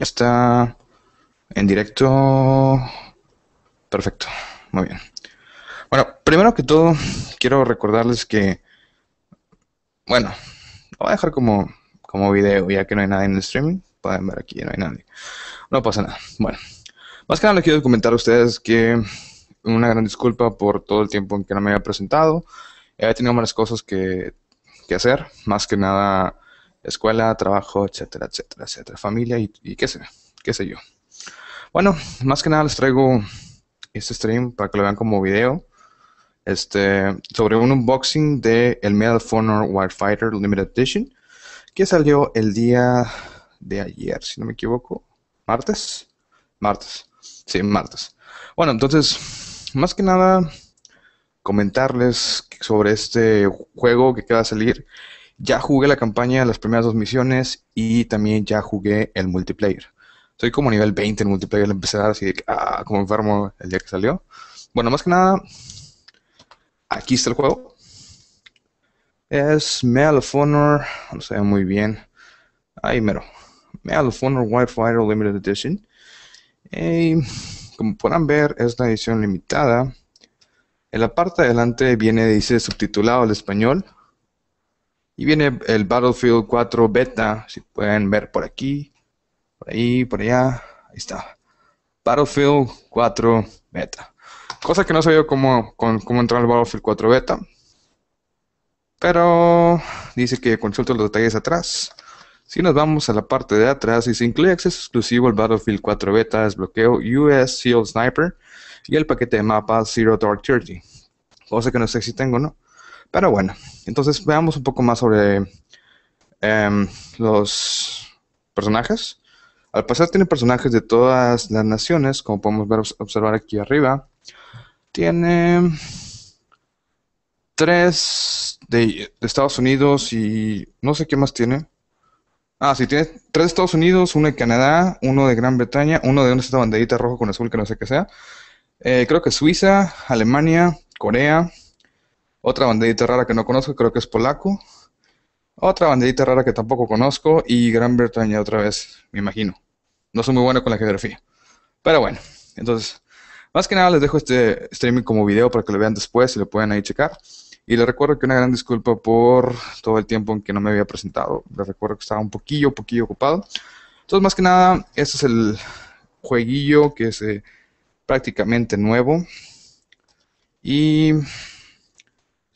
Está en directo. Perfecto, muy bien. Bueno, primero que todo, quiero recordarles que, bueno, lo voy a dejar como, como video, ya que no hay nadie en el streaming. Pueden ver aquí, no hay nadie. No pasa nada. Bueno, más que nada les quiero comentar a ustedes que una gran disculpa por todo el tiempo en que no me había presentado. He tenido más cosas que, que hacer, más que nada escuela, trabajo, etcétera, etcétera, etcétera, familia y, qué, sé, qué sé yo. Bueno, más que nada les traigo este stream para que lo vean como video este, sobre un unboxing de el Medal of Honor Warfighter Limited Edition que salió el día de ayer, si no me equivoco, martes, martes, sí, martes. Bueno, entonces, más que nada comentarles sobre este juego que queda a salir ya jugué la campaña, las primeras dos misiones y también ya jugué el multiplayer. Soy como nivel 20 en multiplayer, le empecé a así ah, como enfermo el día que salió. Bueno, más que nada, aquí está el juego. Es Medal of Honor, no sé muy bien. Ahí mero. Medal of Honor Wildfire Limited Edition. como podrán ver, es una edición limitada. En la parte de adelante viene, dice subtitulado al español, y viene el Battlefield 4 Beta, si pueden ver por aquí, por ahí, por allá, ahí está. Battlefield 4 Beta. Cosa que no sabía cómo, cómo entrar al Battlefield 4 Beta. Pero dice que consulta los detalles atrás. Si nos vamos a la parte de atrás, y se incluye acceso exclusivo al Battlefield 4 Beta, desbloqueo US Seal Sniper y el paquete de mapas Zero Dark Thirty. Cosa que no sé si tengo, o ¿no? Pero bueno, entonces veamos un poco más sobre em, los personajes. Al pasar tiene personajes de todas las naciones, como podemos ver, observar aquí arriba. Tiene tres de, Estados Unidos y no sé qué más tiene. Ah, sí, tiene tres de Estados Unidos, uno de Canadá, uno de Gran Bretaña, uno de esta banderita rojo con azul que no sé qué sea. Eh, creo que Suiza, Alemania, Corea, otra banderita rara que no conozco, creo que es polaco. Otra banderita rara que tampoco conozco y Gran Bretaña otra vez, me imagino. No soy muy bueno con la geografía. Pero bueno, entonces, más que nada les dejo este streaming como video para que lo vean después y lo puedan ahí checar. Y les recuerdo que una gran disculpa por todo el tiempo en que no me había presentado. Les recuerdo que estaba un poquillo, poquillo ocupado. Entonces, más que nada, este es el jueguillo que es eh, prácticamente nuevo. Y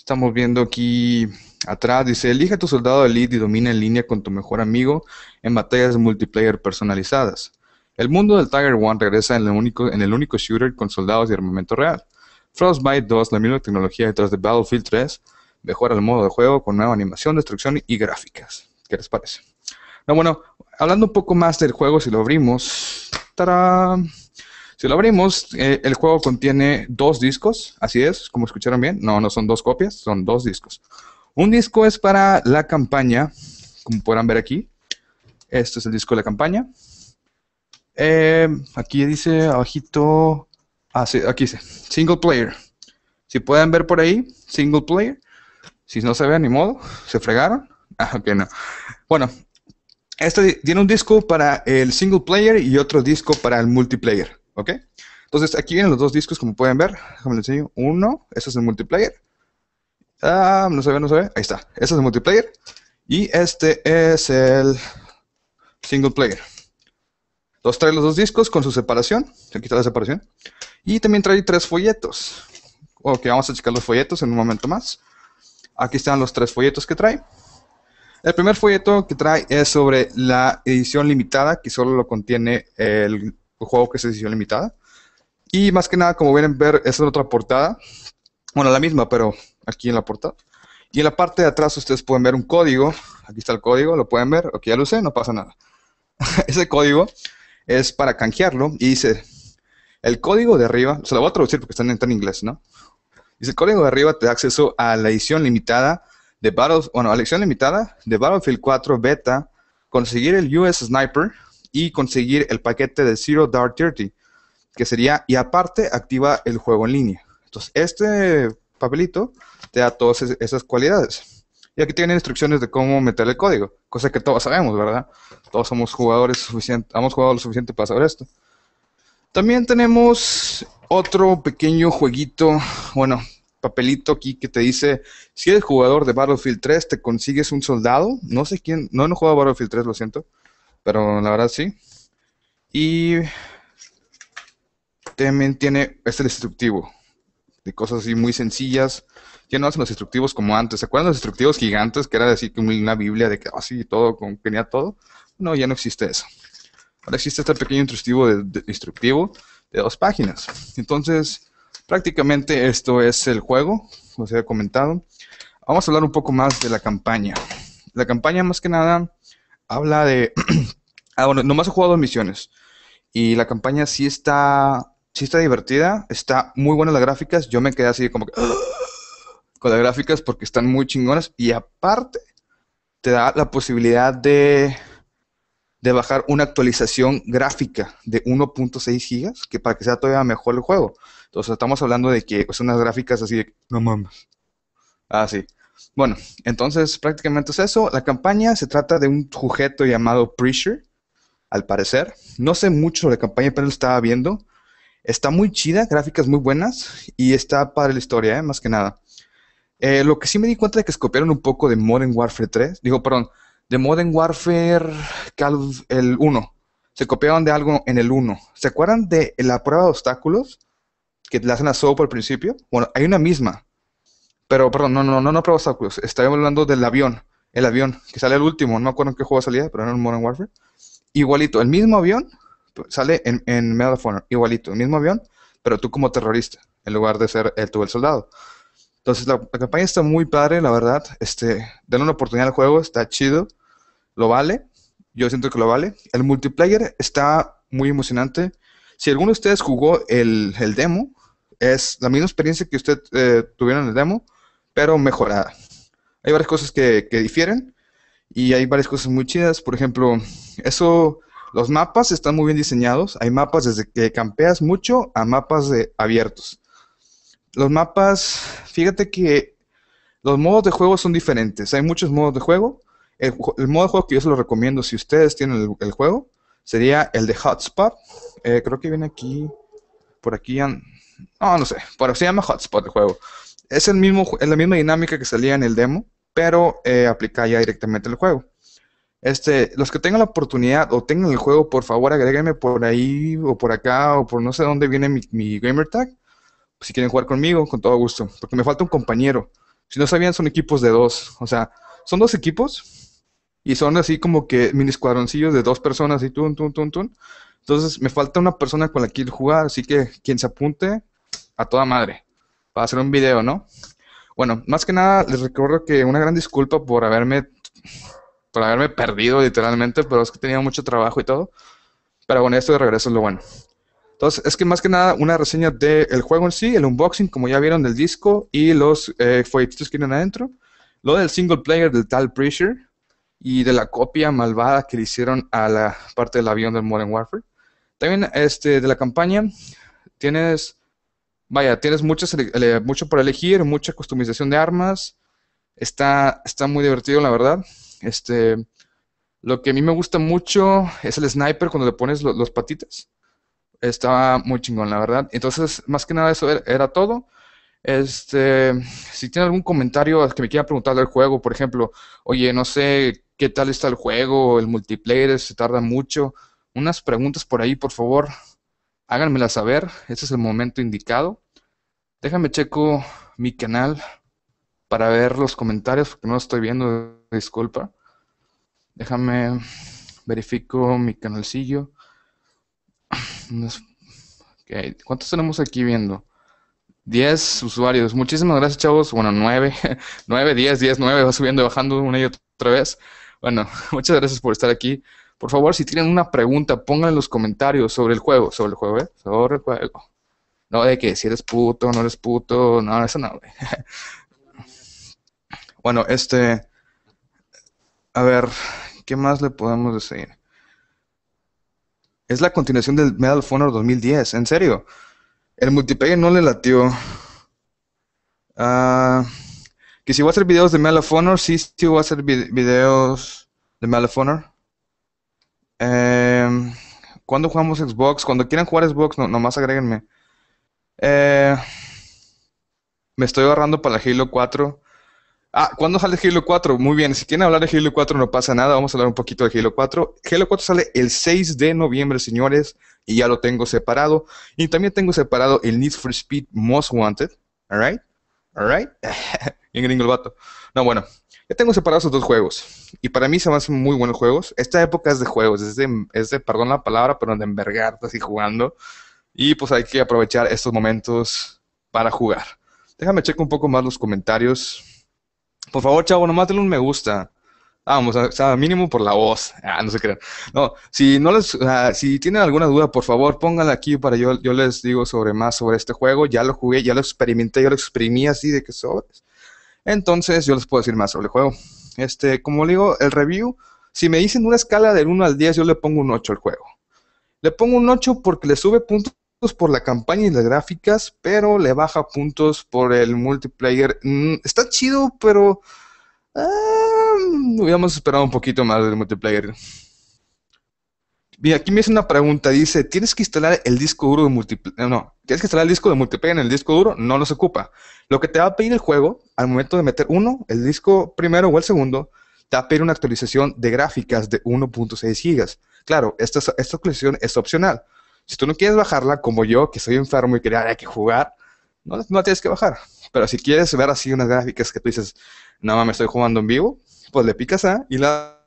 Estamos viendo aquí atrás, dice, elige a tu soldado elite y domina en línea con tu mejor amigo en batallas multiplayer personalizadas. El mundo del Tiger One regresa en el único, en el único shooter con soldados y armamento real. Frostbite 2, la misma tecnología detrás de Battlefield 3, mejora el modo de juego con nueva animación, destrucción y gráficas. ¿Qué les parece? bueno, hablando un poco más del juego, si lo abrimos, ¡tarán! Si lo abrimos, eh, el juego contiene dos discos, así es, como escucharon bien. No, no son dos copias, son dos discos. Un disco es para la campaña, como podrán ver aquí. Este es el disco de la campaña. Eh, aquí dice abajito, ah, aquí dice, single player. Si pueden ver por ahí, single player. Si no se ve, ni modo, se fregaron. Ah, ok, no. Bueno, este tiene un disco para el single player y otro disco para el multiplayer. ¿ok? Entonces aquí vienen los dos discos como pueden ver, déjame enseñar uno, ese es el multiplayer, ah, no se ve, no se ve, ahí está, ese es el multiplayer, y este es el single player. Entonces trae los dos discos con su separación, se está la separación, y también trae tres folletos, ok, vamos a checar los folletos en un momento más, aquí están los tres folletos que trae, el primer folleto que trae es sobre la edición limitada que solo lo contiene el juego que es edición limitada. Y más que nada, como vienen ver, esta es otra portada. Bueno, la misma, pero aquí en la portada. Y en la parte de atrás ustedes pueden ver un código. Aquí está el código, lo pueden ver. Aquí ya lo usé, no pasa nada. Ese código es para canjearlo y dice, el código de arriba, se lo voy a traducir porque está en, en inglés, ¿no? Dice, el código de arriba te da acceso a la edición limitada de Battle, bueno, a la edición limitada de Battlefield 4 Beta, conseguir el US Sniper, y conseguir el paquete de Zero Dark Thirty, que sería, y aparte activa el juego en línea. Entonces, este papelito te da todas esas cualidades. Y aquí tienen instrucciones de cómo meter el código, cosa que todos sabemos, ¿verdad? Todos somos jugadores suficientes, hemos jugado lo suficiente para saber esto. También tenemos otro pequeño jueguito, bueno, papelito aquí que te dice, si eres jugador de Battlefield 3, te consigues un soldado. No sé quién, no, no he jugado Battlefield 3, lo siento pero la verdad sí. Y también tiene este destructivo, de cosas así muy sencillas. Ya no hacen los instructivos como antes. ¿Se acuerdan los destructivos gigantes que era decir que una Biblia de que así ah, todo, con, tenía todo? No, ya no existe eso. Ahora existe este pequeño instructivo de, instructivo de dos páginas. Entonces, prácticamente esto es el juego, como se ha comentado. Vamos a hablar un poco más de la campaña. La campaña más que nada habla de... ah, bueno, nomás he jugado dos misiones. Y la campaña sí está, sí está divertida, está muy buena las gráficas. Yo me quedé así como que... con las gráficas porque están muy chingonas. Y aparte, te da la posibilidad de, de bajar una actualización gráfica de 1.6 gigas que para que sea todavía mejor el juego. Entonces estamos hablando de que son pues, unas gráficas así de... No mames. Ah, sí. Bueno, entonces prácticamente es eso. La campaña se trata de un sujeto llamado Preacher, al parecer. No sé mucho de la campaña, pero lo estaba viendo. Está muy chida, gráficas muy buenas y está para la historia, ¿eh? más que nada. Eh, lo que sí me di cuenta es que copiaron un poco de Modern Warfare 3, digo, perdón, de Modern Warfare el 1. Se copiaron de algo en el 1. ¿Se acuerdan de la prueba de obstáculos que le hacen a Soap al principio? Bueno, hay una misma pero, perdón, no, no, no, no probaste obstáculos. Estaba hablando del avión. El avión, que sale el último. No me acuerdo en qué juego salía, pero era en Modern Warfare. Igualito, el mismo avión pues, sale en, en Medal of Honor. Igualito, el mismo avión, pero tú como terrorista, en lugar de ser el, tú el soldado. Entonces, la, la, campaña está muy padre, la verdad. Este, denle una oportunidad al juego, está chido. Lo vale. Yo siento que lo vale. El multiplayer está muy emocionante. Si alguno de ustedes jugó el, el demo, es la misma experiencia que usted eh, tuviera en el demo, pero mejorada. Hay varias cosas que, difieren y hay varias cosas muy chidas. Por ejemplo, eso, los mapas están muy bien diseñados. Hay mapas desde que campeas mucho a mapas de, abiertos. Los mapas, fíjate que los modos de juego son diferentes. Hay muchos modos de juego. El, modo de juego que yo se lo recomiendo si ustedes tienen el, juego sería el de Hotspot. Eh, creo que viene aquí, por aquí, no, no sé. Pero se llama Hotspot el juego. Es, el mismo, es la misma dinámica que salía en el demo, pero eh, aplica ya directamente el juego. Este, los que tengan la oportunidad o tengan el juego, por favor, agréguenme por ahí o por acá o por no sé dónde viene mi, gamer tag. Pues, si quieren jugar conmigo, con todo gusto. Porque me falta un compañero. Si no sabían, son equipos de dos. O sea, son dos equipos y son así como que mini escuadroncillos de dos personas y tun, tun, tun, tun. Entonces, me falta una persona con la que ir jugar, así que quien se apunte, a toda madre, para hacer un video, ¿no? Bueno, más que nada, les recuerdo que una gran disculpa por haberme, por haberme perdido literalmente, pero es que tenía mucho trabajo y todo. Pero bueno, esto de regreso es lo bueno. Entonces, es que más que nada una reseña del juego en sí, el unboxing, como ya vieron, del disco y los eh, folletitos que tienen adentro. Lo del single player del tal Pressure y de la copia malvada que le hicieron a la parte del avión del Modern Warfare. También este, de la campaña tienes, vaya, tienes muchas, mucho por elegir, mucha customización de armas. Está, está muy divertido, la verdad. Este, lo que a mí me gusta mucho es el sniper cuando le pones los, patitas. Estaba muy chingón, la verdad. Entonces, más que nada eso era, era todo. Este, si tiene algún comentario que me quiera preguntar del juego, por ejemplo, oye, no sé qué tal está el juego, el multiplayer se tarda mucho, unas preguntas por ahí, por favor, háganmela saber. ese es el momento indicado. Déjame checo mi canal para ver los comentarios, porque no estoy viendo, disculpa. Déjame verifico mi canalcillo. ¿Cuántos tenemos aquí viendo? 10 usuarios. Muchísimas gracias, chavos. Bueno, 9, 9, 10, 10, 9. Va subiendo y bajando una y otra vez. Bueno, muchas gracias por estar aquí. Por favor, si tienen una pregunta, pónganla en los comentarios sobre el juego, sobre el juego, ¿eh? sobre el juego. No de que si eres puto, no eres puto, no, eso no, güey. bueno, este, a ver, ¿qué más le podemos decir? Es la continuación del Medal of Honor 2010, en serio. El multiplayer no le latió. Ah, que si voy a hacer videos de Medal of Honor, sí, sí voy a hacer videos de Medal of Honor cuando em, ¿Cuándo jugamos Xbox? Cuando quieran jugar Xbox, no, nomás agréguenme. Eh, me estoy ahorrando para Halo 4. Ah, ¿cuándo sale Halo 4? Muy bien, si quieren hablar de Halo 4 no pasa nada, vamos a hablar un poquito de Halo 4. Halo 4 sale el 6 de noviembre, señores, y ya lo tengo separado. Y también tengo separado el Need for Speed Most Wanted, alright, alright, en gringo el vato. No, bueno, yo tengo separados esos dos juegos. Y para mí se me hacen muy buenos juegos. Esta época es de juegos, es de, de perdón la palabra, pero de envergarte así jugando. Y pues hay que aprovechar estos momentos para jugar. Déjame checar un poco más los comentarios. Por favor, chavo, no denle un me gusta. Vamos, o sea, mínimo por la voz. Ah, no se crean. No, si no les, si tienen alguna duda, por favor, pónganla aquí para yo, yo les digo sobre más sobre este juego. Ya lo jugué, ya lo experimenté, ya lo exprimí así de que sobres. Entonces yo les puedo decir más sobre el juego. Este, como digo, el review, si me dicen una escala del 1 al 10, yo le pongo un 8 al juego. Le pongo un 8 porque le sube puntos por la campaña y las gráficas, pero le baja puntos por el multiplayer. Mm, está chido, pero habíamos ah, hubiéramos esperado un poquito más del multiplayer. Bien, aquí me hace una pregunta. Dice, ¿tienes que instalar el disco duro de multiplayer? Eh, no, tienes que instalar el disco de multiplayer en el disco duro, no los ocupa. Lo que te va a pedir el juego, al momento de meter uno, el disco primero o el segundo, te va a pedir una actualización de gráficas de 1.6 gigas. Claro, esta, esta actualización es opcional. Si tú no quieres bajarla, como yo, que soy enfermo y quería hay que jugar, no, no tienes que bajar. Pero si quieres ver así unas gráficas que tú dices, más me estoy jugando en vivo, pues le picas a y la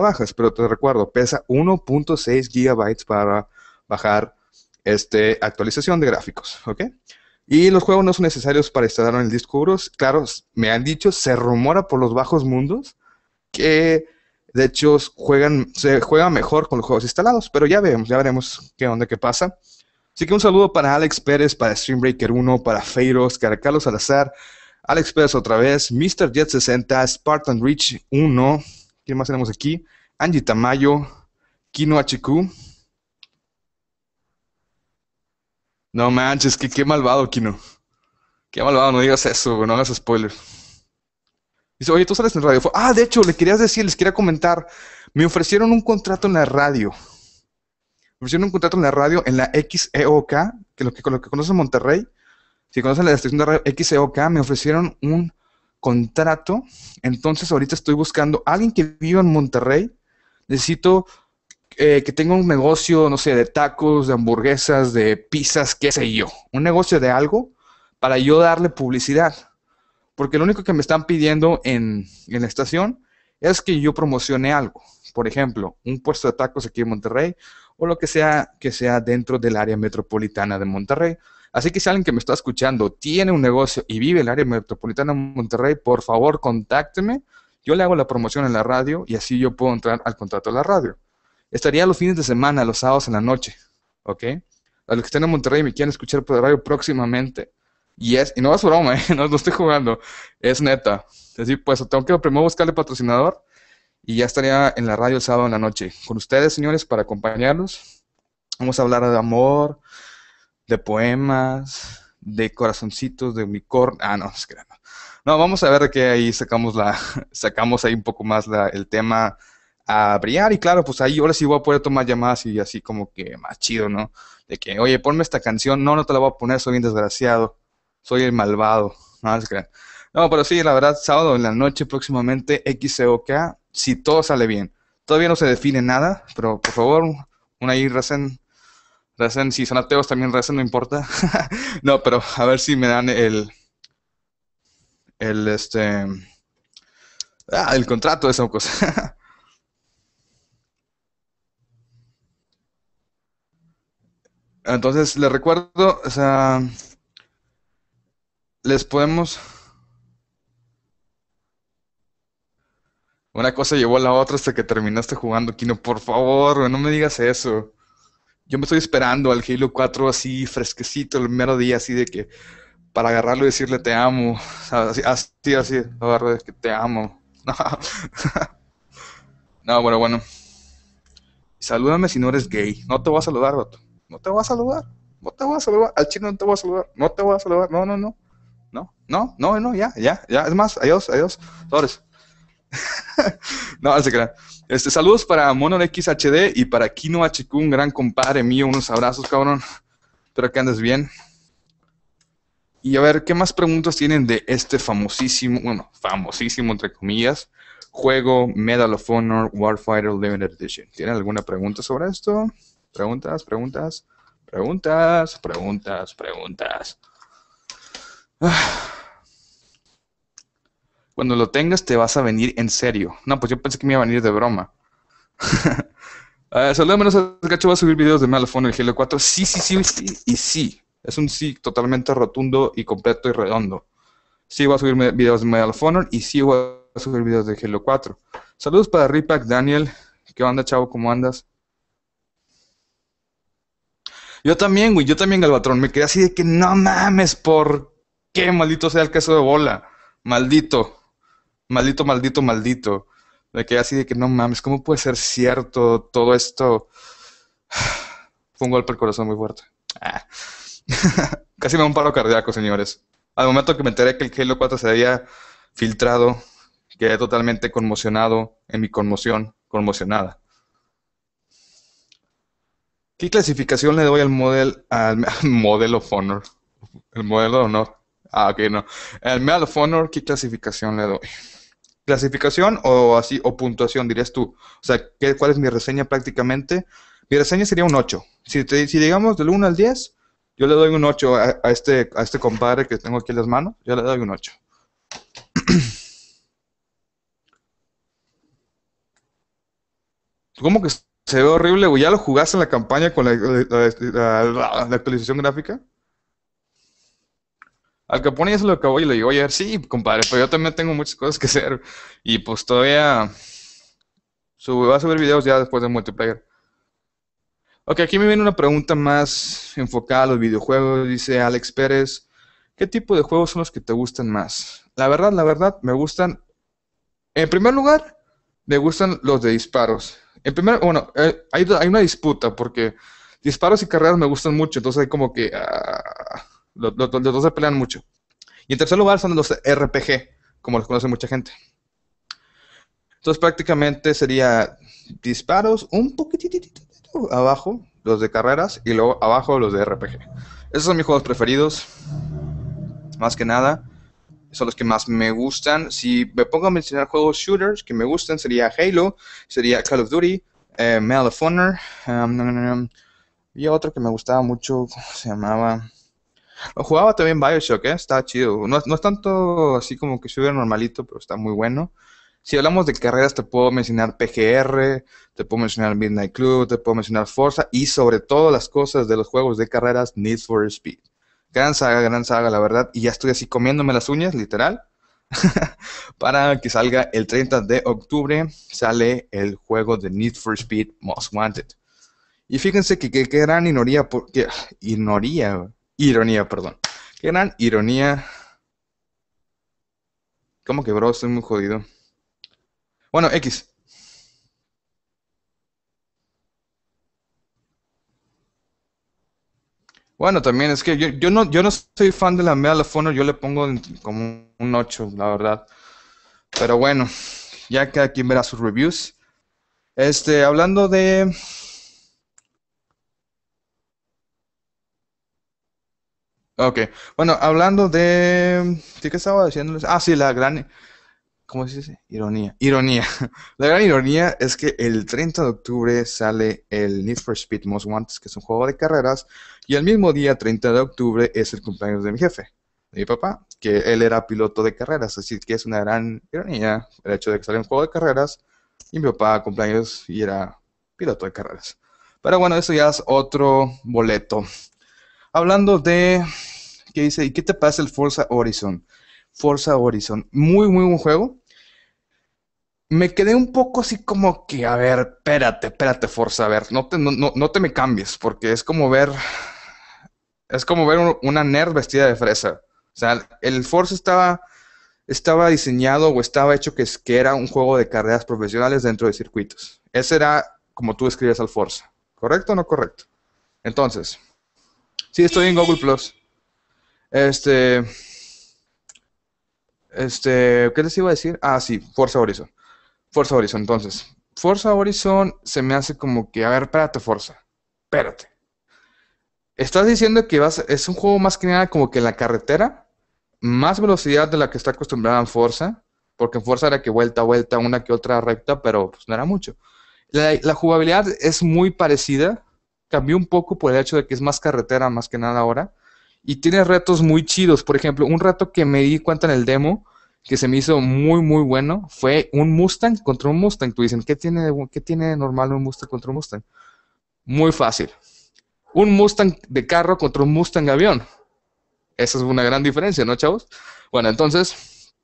bajas, pero te recuerdo, pesa 1.6 gigabytes para bajar este, actualización de gráficos, ¿ok? Y los juegos no son necesarios para instalar en el disco duro. Claro, me han dicho, se rumora por los bajos mundos que de hecho juegan, se juega mejor con los juegos instalados, pero ya veremos, ya veremos qué onda, qué pasa. Así que un saludo para Alex Pérez, para Streambreaker 1, para Feiros, para Carlos Salazar, Alex Pérez otra vez, Mr. Jet 60, Spartan Reach 1, ¿Quién más tenemos aquí? Angie Tamayo, Kino HQ. No manches, qué malvado, Kino. Qué malvado, no digas eso, no hagas spoilers. Dice, oye, tú sales en radio. Ah, de hecho, le querías decir, les quería comentar. Me ofrecieron un contrato en la radio. Me ofrecieron un contrato en la radio en la XEOK, que lo que, lo que conoce Monterrey, si conocen la estación de radio XEOK, me ofrecieron un contrato, entonces ahorita estoy buscando a alguien que viva en Monterrey, necesito eh, que tenga un negocio, no sé, de tacos, de hamburguesas, de pizzas, qué sé yo, un negocio de algo para yo darle publicidad. Porque lo único que me están pidiendo en, en la estación es que yo promocione algo. Por ejemplo, un puesto de tacos aquí en Monterrey o lo que sea que sea dentro del área metropolitana de Monterrey. Así que si alguien que me está escuchando tiene un negocio y vive en el área metropolitana de Monterrey, por favor contácteme. Yo le hago la promoción en la radio y así yo puedo entrar al contrato de la radio. Estaría los fines de semana, los sábados en la noche. ¿Ok? A los que estén en Monterrey y me quieren escuchar por la radio próximamente. Y es, y no es broma, ¿eh? no, lo estoy jugando, es neta. Así pues, tengo que primero buscarle patrocinador y ya estaría en la radio el sábado en la noche. Con ustedes, señores, para acompañarlos. Vamos a hablar de amor, de poemas, de corazoncitos, de unicorn, Ah, no, no. No, vamos a ver que ahí sacamos la, sacamos ahí un poco más la, el tema a brillar. Y claro, pues ahí ahora sí voy a poder tomar llamadas y así como que más chido, ¿no? De que, oye, ponme esta canción. No, no te la voy a poner, soy bien desgraciado. Soy el malvado. No, es que... no pero sí, la verdad, sábado en la noche próximamente, XCOK, si todo sale bien. Todavía no se define nada, pero por favor, una ahí recién Recen, si son ateos también recen, no importa. no, pero a ver si me dan el. El este. Ah, el contrato, esa cosa. Entonces, les recuerdo, o sea. Les podemos. Una cosa llevó a la otra hasta que terminaste jugando, Kino. Por favor, no me digas eso yo me estoy esperando al Halo 4 así fresquecito, el mero día así de que para agarrarlo y decirle te amo, así, así, así, agarro que te amo. no, bueno, bueno. Salúdame si no eres gay. No te voy a saludar, Gato. No te voy a saludar. No te voy a saludar. Al chino no te voy a saludar. No te voy a saludar. No, no, no. No, no, no, ya, ya, ya. Es más, adiós, adiós. no, se secreto. Este, saludos para Mono XHD y para Kino HQ, un gran compadre mío. Unos abrazos, cabrón. Espero que andes bien. Y a ver, ¿qué más preguntas tienen de este famosísimo, bueno, famosísimo entre comillas, juego Medal of Honor Warfighter Limited Edition? ¿Tienen alguna pregunta sobre esto? Preguntas, preguntas, preguntas, preguntas, preguntas. Ah. Cuando lo tengas te vas a venir en serio. No, pues yo pensé que me iba a venir de broma. Saludos a ah, menos Gacho va a subir videos de Malafone y Halo 4. Sí, sí, sí, sí, y sí. Es un sí totalmente rotundo y completo y redondo. Sí voy a subir videos de Medal y sí voy a subir videos de Halo 4. Saludos para Ripak, Daniel. ¿Qué onda, chavo? ¿Cómo andas? Yo también, güey, yo también, Galvatrón. Me quedé así de que no mames, ¿por qué maldito sea el queso de bola? Maldito maldito, maldito, maldito. De que así de que no mames, ¿cómo puede ser cierto todo esto? Fue un golpe al corazón muy fuerte. Ah. Casi me da un paro cardíaco, señores. Al momento que me enteré que el Halo 4 se había filtrado, quedé totalmente conmocionado en mi conmoción, conmocionada. ¿Qué clasificación le doy al, modelo al, modelo of honor? El modelo de honor. Ah, ok, no. El modelo of Honor, ¿qué clasificación le doy? clasificación o así o puntuación dirías tú? O sea, ¿qué, ¿cuál es mi reseña prácticamente? Mi reseña sería un 8. Si, si llegamos del 1 al 10, yo le doy un 8 a, este, a este compadre que tengo aquí en las manos. Yo le doy un 8. ¿Cómo que se ve horrible, güey? ¿Ya lo jugaste en la campaña con la, la actualización gráfica? Al Capone se lo acabó y le digo oye, sí, compadre, pero yo también tengo muchas cosas que hacer. Y pues todavía va a subir videos ya después de multiplayer. Ok, aquí me viene una pregunta más enfocada a los videojuegos. Dice Alex Pérez, ¿qué tipo de juegos son los que te gustan más? La verdad, la verdad, me gustan... En primer lugar, me gustan los de disparos. En primer, bueno, eh, hay, una disputa porque disparos y carreras me gustan mucho, entonces hay como que... Ah, los, dos se pelean mucho. Y en tercer lugar son los RPG, como los conoce mucha gente. Entonces prácticamente sería disparos un poquitito abajo, los de carreras, y luego abajo los de RPG. Esos son mis juegos preferidos, más que nada. Son los que más me gustan. Si me pongo a mencionar juegos shooters que me gustan, sería Halo, sería Call of Duty, eh, of Honor. Um, y otro que me gustaba mucho, se llamaba? Jugaba también Bioshock, ¿eh? Está chido. No, no, es tanto así como que sube normalito, pero está muy bueno. Si hablamos de carreras, te puedo mencionar PGR, te puedo mencionar Midnight Club, te puedo mencionar Forza y sobre todo las cosas de los juegos de carreras Need for Speed. Gran saga, gran saga, la verdad. Y ya estoy así comiéndome las uñas, literal. para que salga el 30 de octubre, sale el juego de Need for Speed Most Wanted. Y fíjense que qué gran ignoría, porque, ignoría, Ironía, perdón. Qué gran ironía. ¿Cómo que, bro? Estoy muy jodido. Bueno, X. Bueno, también es que yo, no, yo soy fan de la Medal of yo le pongo como un 8, la verdad. Pero bueno, ya que aquí verá sus reviews. Este, hablando de Ok, bueno, hablando de... ¿qué que estaba diciendo? Ah, sí, la gran... ¿Cómo se dice? Ironía. Ironía. La gran ironía es que el 30 de octubre sale el Need for Speed Most Wanted, que es un juego de carreras, y el mismo día, 30 de octubre, es el cumpleaños de mi jefe, de mi papá, que él era piloto de carreras, así que es una gran ironía el hecho de que sale un juego de carreras y mi papá cumpleaños y era piloto de carreras. Pero bueno, eso ya es otro boleto. Hablando de, ¿qué dice? ¿Y qué te pasa el Forza Horizon? Forza Horizon, muy, muy buen juego. Me quedé un poco así como que, a ver, espérate, espérate, Forza, a ver, no te, no, te me cambies, porque es como ver, es como ver una nerd vestida de fresa. O sea, el Forza estaba, estaba diseñado o estaba hecho que, que era un juego de carreras profesionales dentro de circuitos. Ese era como tú escribes al Forza. ¿Correcto o no correcto? Entonces, Sí, estoy en Google Plus. Este. Este. ¿Qué les iba a decir? Ah, sí, Forza Horizon. Forza Horizon, entonces. Forza Horizon se me hace como que, a ver, espérate, Forza. Espérate. Estás diciendo que vas, es un juego más que nada como que en la carretera, más velocidad de la que está acostumbrada en Forza, porque en Forza era que vuelta a vuelta, una que otra recta, pero pues no era mucho. la jugabilidad es muy parecida, cambió un poco por el hecho de que es más carretera más que nada ahora. Y tiene retos muy chidos. Por ejemplo, un reto que me di cuenta en el demo que se me hizo muy, muy bueno fue un Mustang contra un Mustang. Tú dicen, ¿qué tiene, de, ¿qué tiene normal un Mustang contra un Mustang? Muy fácil. Un Mustang de carro contra un Mustang avión. Esa es una gran diferencia, ¿no, chavos? Bueno, entonces,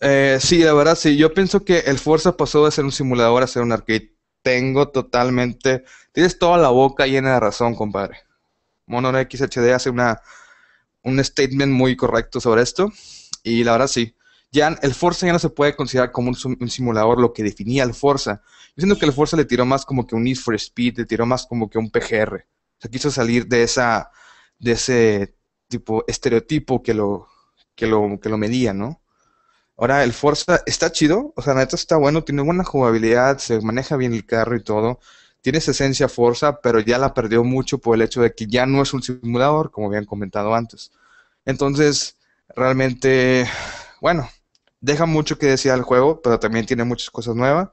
eh, sí, la verdad, sí. Yo pienso que el Forza pasó de ser un simulador a ser un arcade tengo totalmente. Tienes toda la boca llena de razón, compadre. Monor XHD hace una, un statement muy correcto sobre esto. Y la verdad, sí. Ya, el Forza ya no se puede considerar como un, simulador lo que definía el Forza. Yo siento que el Forza le tiró más como que un Need for Speed, le tiró más como que un PGR. O sea, quiso salir de esa de ese tipo estereotipo que lo que lo que lo medía, ¿no? Ahora, el Forza está chido, o sea, neta está bueno, tiene buena jugabilidad, se maneja bien el carro y todo. Tiene esa esencia Forza, pero ya la perdió mucho por el hecho de que ya no es un simulador, como habían comentado antes. Entonces, realmente, bueno, deja mucho que decir al juego, pero también tiene muchas cosas nuevas.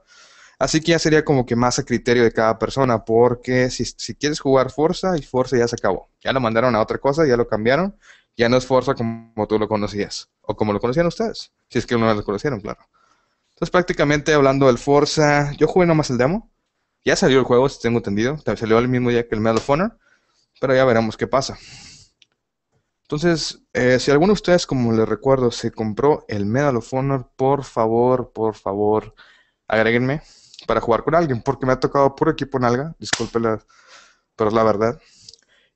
Así que ya sería como que más a criterio de cada persona, porque si, si quieres jugar Forza, y Forza ya se acabó. Ya lo mandaron a otra cosa, ya lo cambiaron, ya no es Forza como tú lo conocías, o como lo conocían ustedes, si es que no lo conocieron, claro. Entonces, prácticamente hablando del Forza, yo jugué nomás el demo, ya salió el juego, si tengo entendido, salió el mismo día que el Medal of Honor, pero ya veremos qué pasa. Entonces, eh, si alguno de ustedes, como les recuerdo, se compró el Medal of Honor, por favor, por favor, agréguenme para jugar con alguien, porque me ha tocado por equipo nalga, disculpen, pero es la verdad.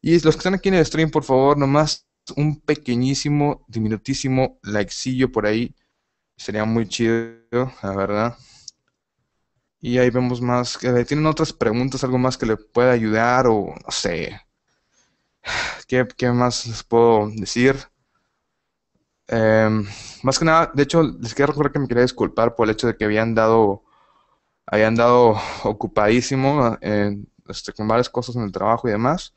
Y los que están aquí en el stream, por favor, nomás un pequeñísimo, diminutísimo likecillo por ahí. Sería muy chido, la verdad. Y ahí vemos más. ¿Tienen otras preguntas? ¿Algo más que le pueda ayudar? O no sé. ¿Qué, más les puedo decir? Em, más que nada, de hecho, les quiero recordar que me quería disculpar por el hecho de que habían dado. Habían dado ocupadísimo eh, este, con varias cosas en el trabajo y demás.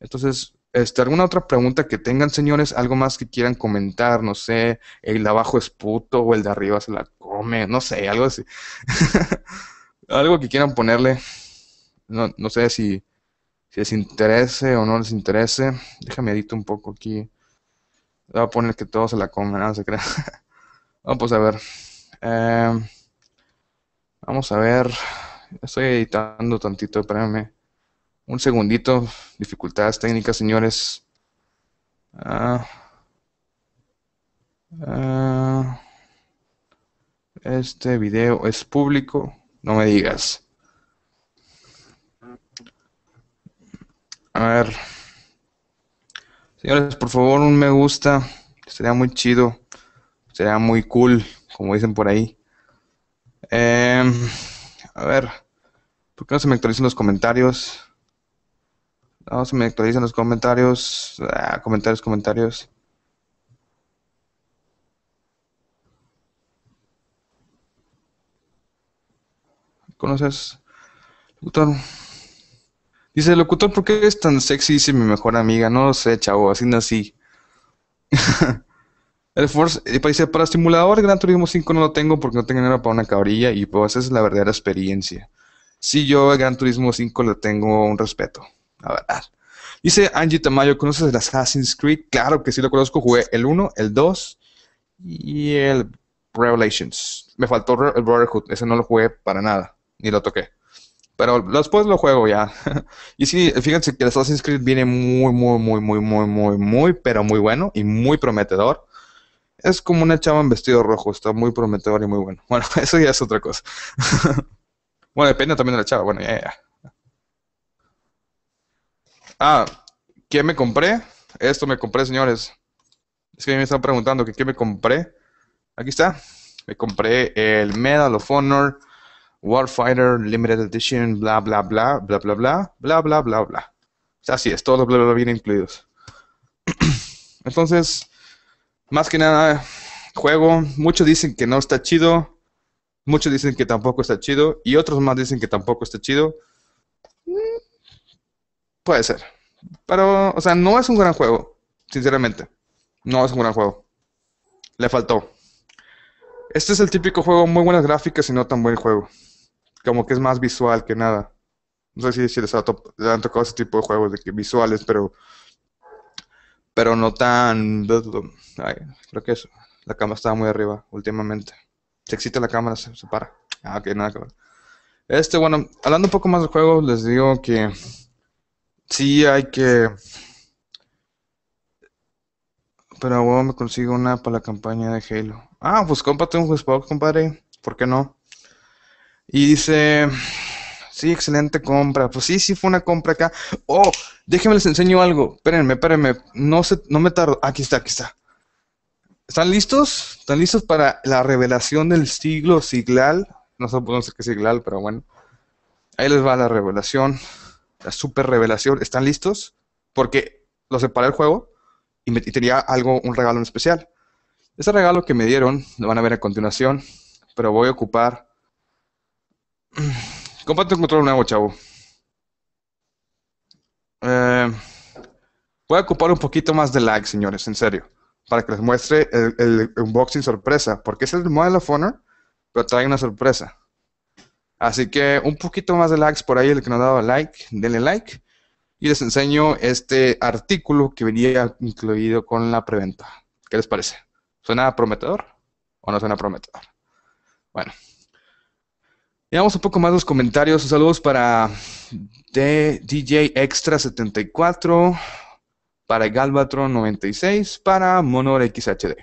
Entonces, este, ¿Alguna otra pregunta que tengan, señores? ¿Algo más que quieran comentar? No sé, el de abajo es puto o el de arriba se la come, no sé, algo así. algo que quieran ponerle. No, sé si, les interese o no les interese. Déjame editar un poco aquí. Le voy a poner que todos se la come, no se crea. Pues, eh, vamos a ver. vamos a ver. Estoy editando tantito, espérame. Un segundito. Dificultades técnicas, señores. Ah. Ah. este video es público. No me digas. A ver. Señores, por favor, un me gusta. Sería muy chido. Sería muy cool, como dicen por ahí. Em, a ver. ¿Por qué no se me actualizan los comentarios? Vamos, me actualizan los comentarios. Ah, comentarios, comentarios. ¿Conoces? Locutor. Dice, locutor, ¿por qué es tan sexy? Dice mi mejor amiga. No lo sé, chavo, así nací. El Force eh, dice, para estimulador. Gran Turismo 5 no lo tengo porque no tengo dinero para una cabrilla y pues esa es la verdadera experiencia. Sí, yo el Gran Turismo 5 le tengo un respeto la verdad. Dice Angie Tamayo, ¿conoces el Assassin's Creed? Claro que sí lo conozco, jugué el 1, el 2 y el Revelations. Me faltó el Brotherhood, ese no lo jugué para nada, ni lo toqué. Pero después lo juego ya. y sí, fíjense que el Assassin's Creed viene muy, muy, muy, muy, muy, muy, muy, pero muy bueno y muy prometedor. Es como una chava en vestido rojo, está muy prometedor y muy bueno. Bueno, eso ya es otra cosa. bueno, depende también de la chava, bueno, ya, ya. Ah, ¿qué me compré? Esto me compré, señores. Es que me están preguntando que qué me compré. Aquí está. Me compré el Medal of Honor Warfighter Limited Edition, bla, bla, bla, bla, bla, bla, bla, bla, bla, bla. así es, todo bla, bla, bla, bien incluidos. Entonces, más que nada, juego. Muchos dicen que no está chido. Muchos dicen que tampoco está chido. Y otros más dicen que tampoco está chido. Puede ser. Pero, o sea, no es un gran juego, sinceramente. No es un gran juego. Le faltó. Este es el típico juego, muy buenas gráficas y no tan buen juego. Como que es más visual que nada. No sé si, les, ha han tocado ese tipo de juegos de que visuales, pero. Pero no tan. Ay, creo que eso. La cámara estaba muy arriba últimamente. Se excita la cámara, se, para. Ah, que nada nada, cabrón. Este, bueno, hablando un poco más del juego, les digo que sí hay que... Pero bueno, me consigo una para la campaña de Halo. Ah, pues cómpate un Xbox, compadre. ¿Por qué no? Y dice... Sí, excelente compra. Pues sí, sí fue una compra acá. Oh, déjenme les enseño algo. Espérenme, espérenme. No, se, no me tardo. Aquí está, aquí está. ¿Están listos? ¿Están listos para la revelación del siglo siglal? No sé, no sé qué siglal, pero bueno. Ahí les va la revelación la super revelación, ¿están listos? Porque lo separé el juego y, me, tenía algo, un regalo en especial. Ese regalo que me dieron, lo van a ver a continuación, pero voy a ocupar... Comparte un control nuevo, chavo. Eh, voy a ocupar un poquito más de lag, señores, en serio. Para que les muestre el, unboxing sorpresa. Porque es el modelo of Honor, pero trae una sorpresa. Así que un poquito más de likes por ahí, el que no ha dado like, denle like. Y les enseño este artículo que venía incluido con la preventa. ¿Qué les parece? ¿Suena prometedor o no suena prometedor? Bueno. Veamos un poco más los comentarios. Saludos para DJ Extra 74, para Galvatron 96, para Monor XHD.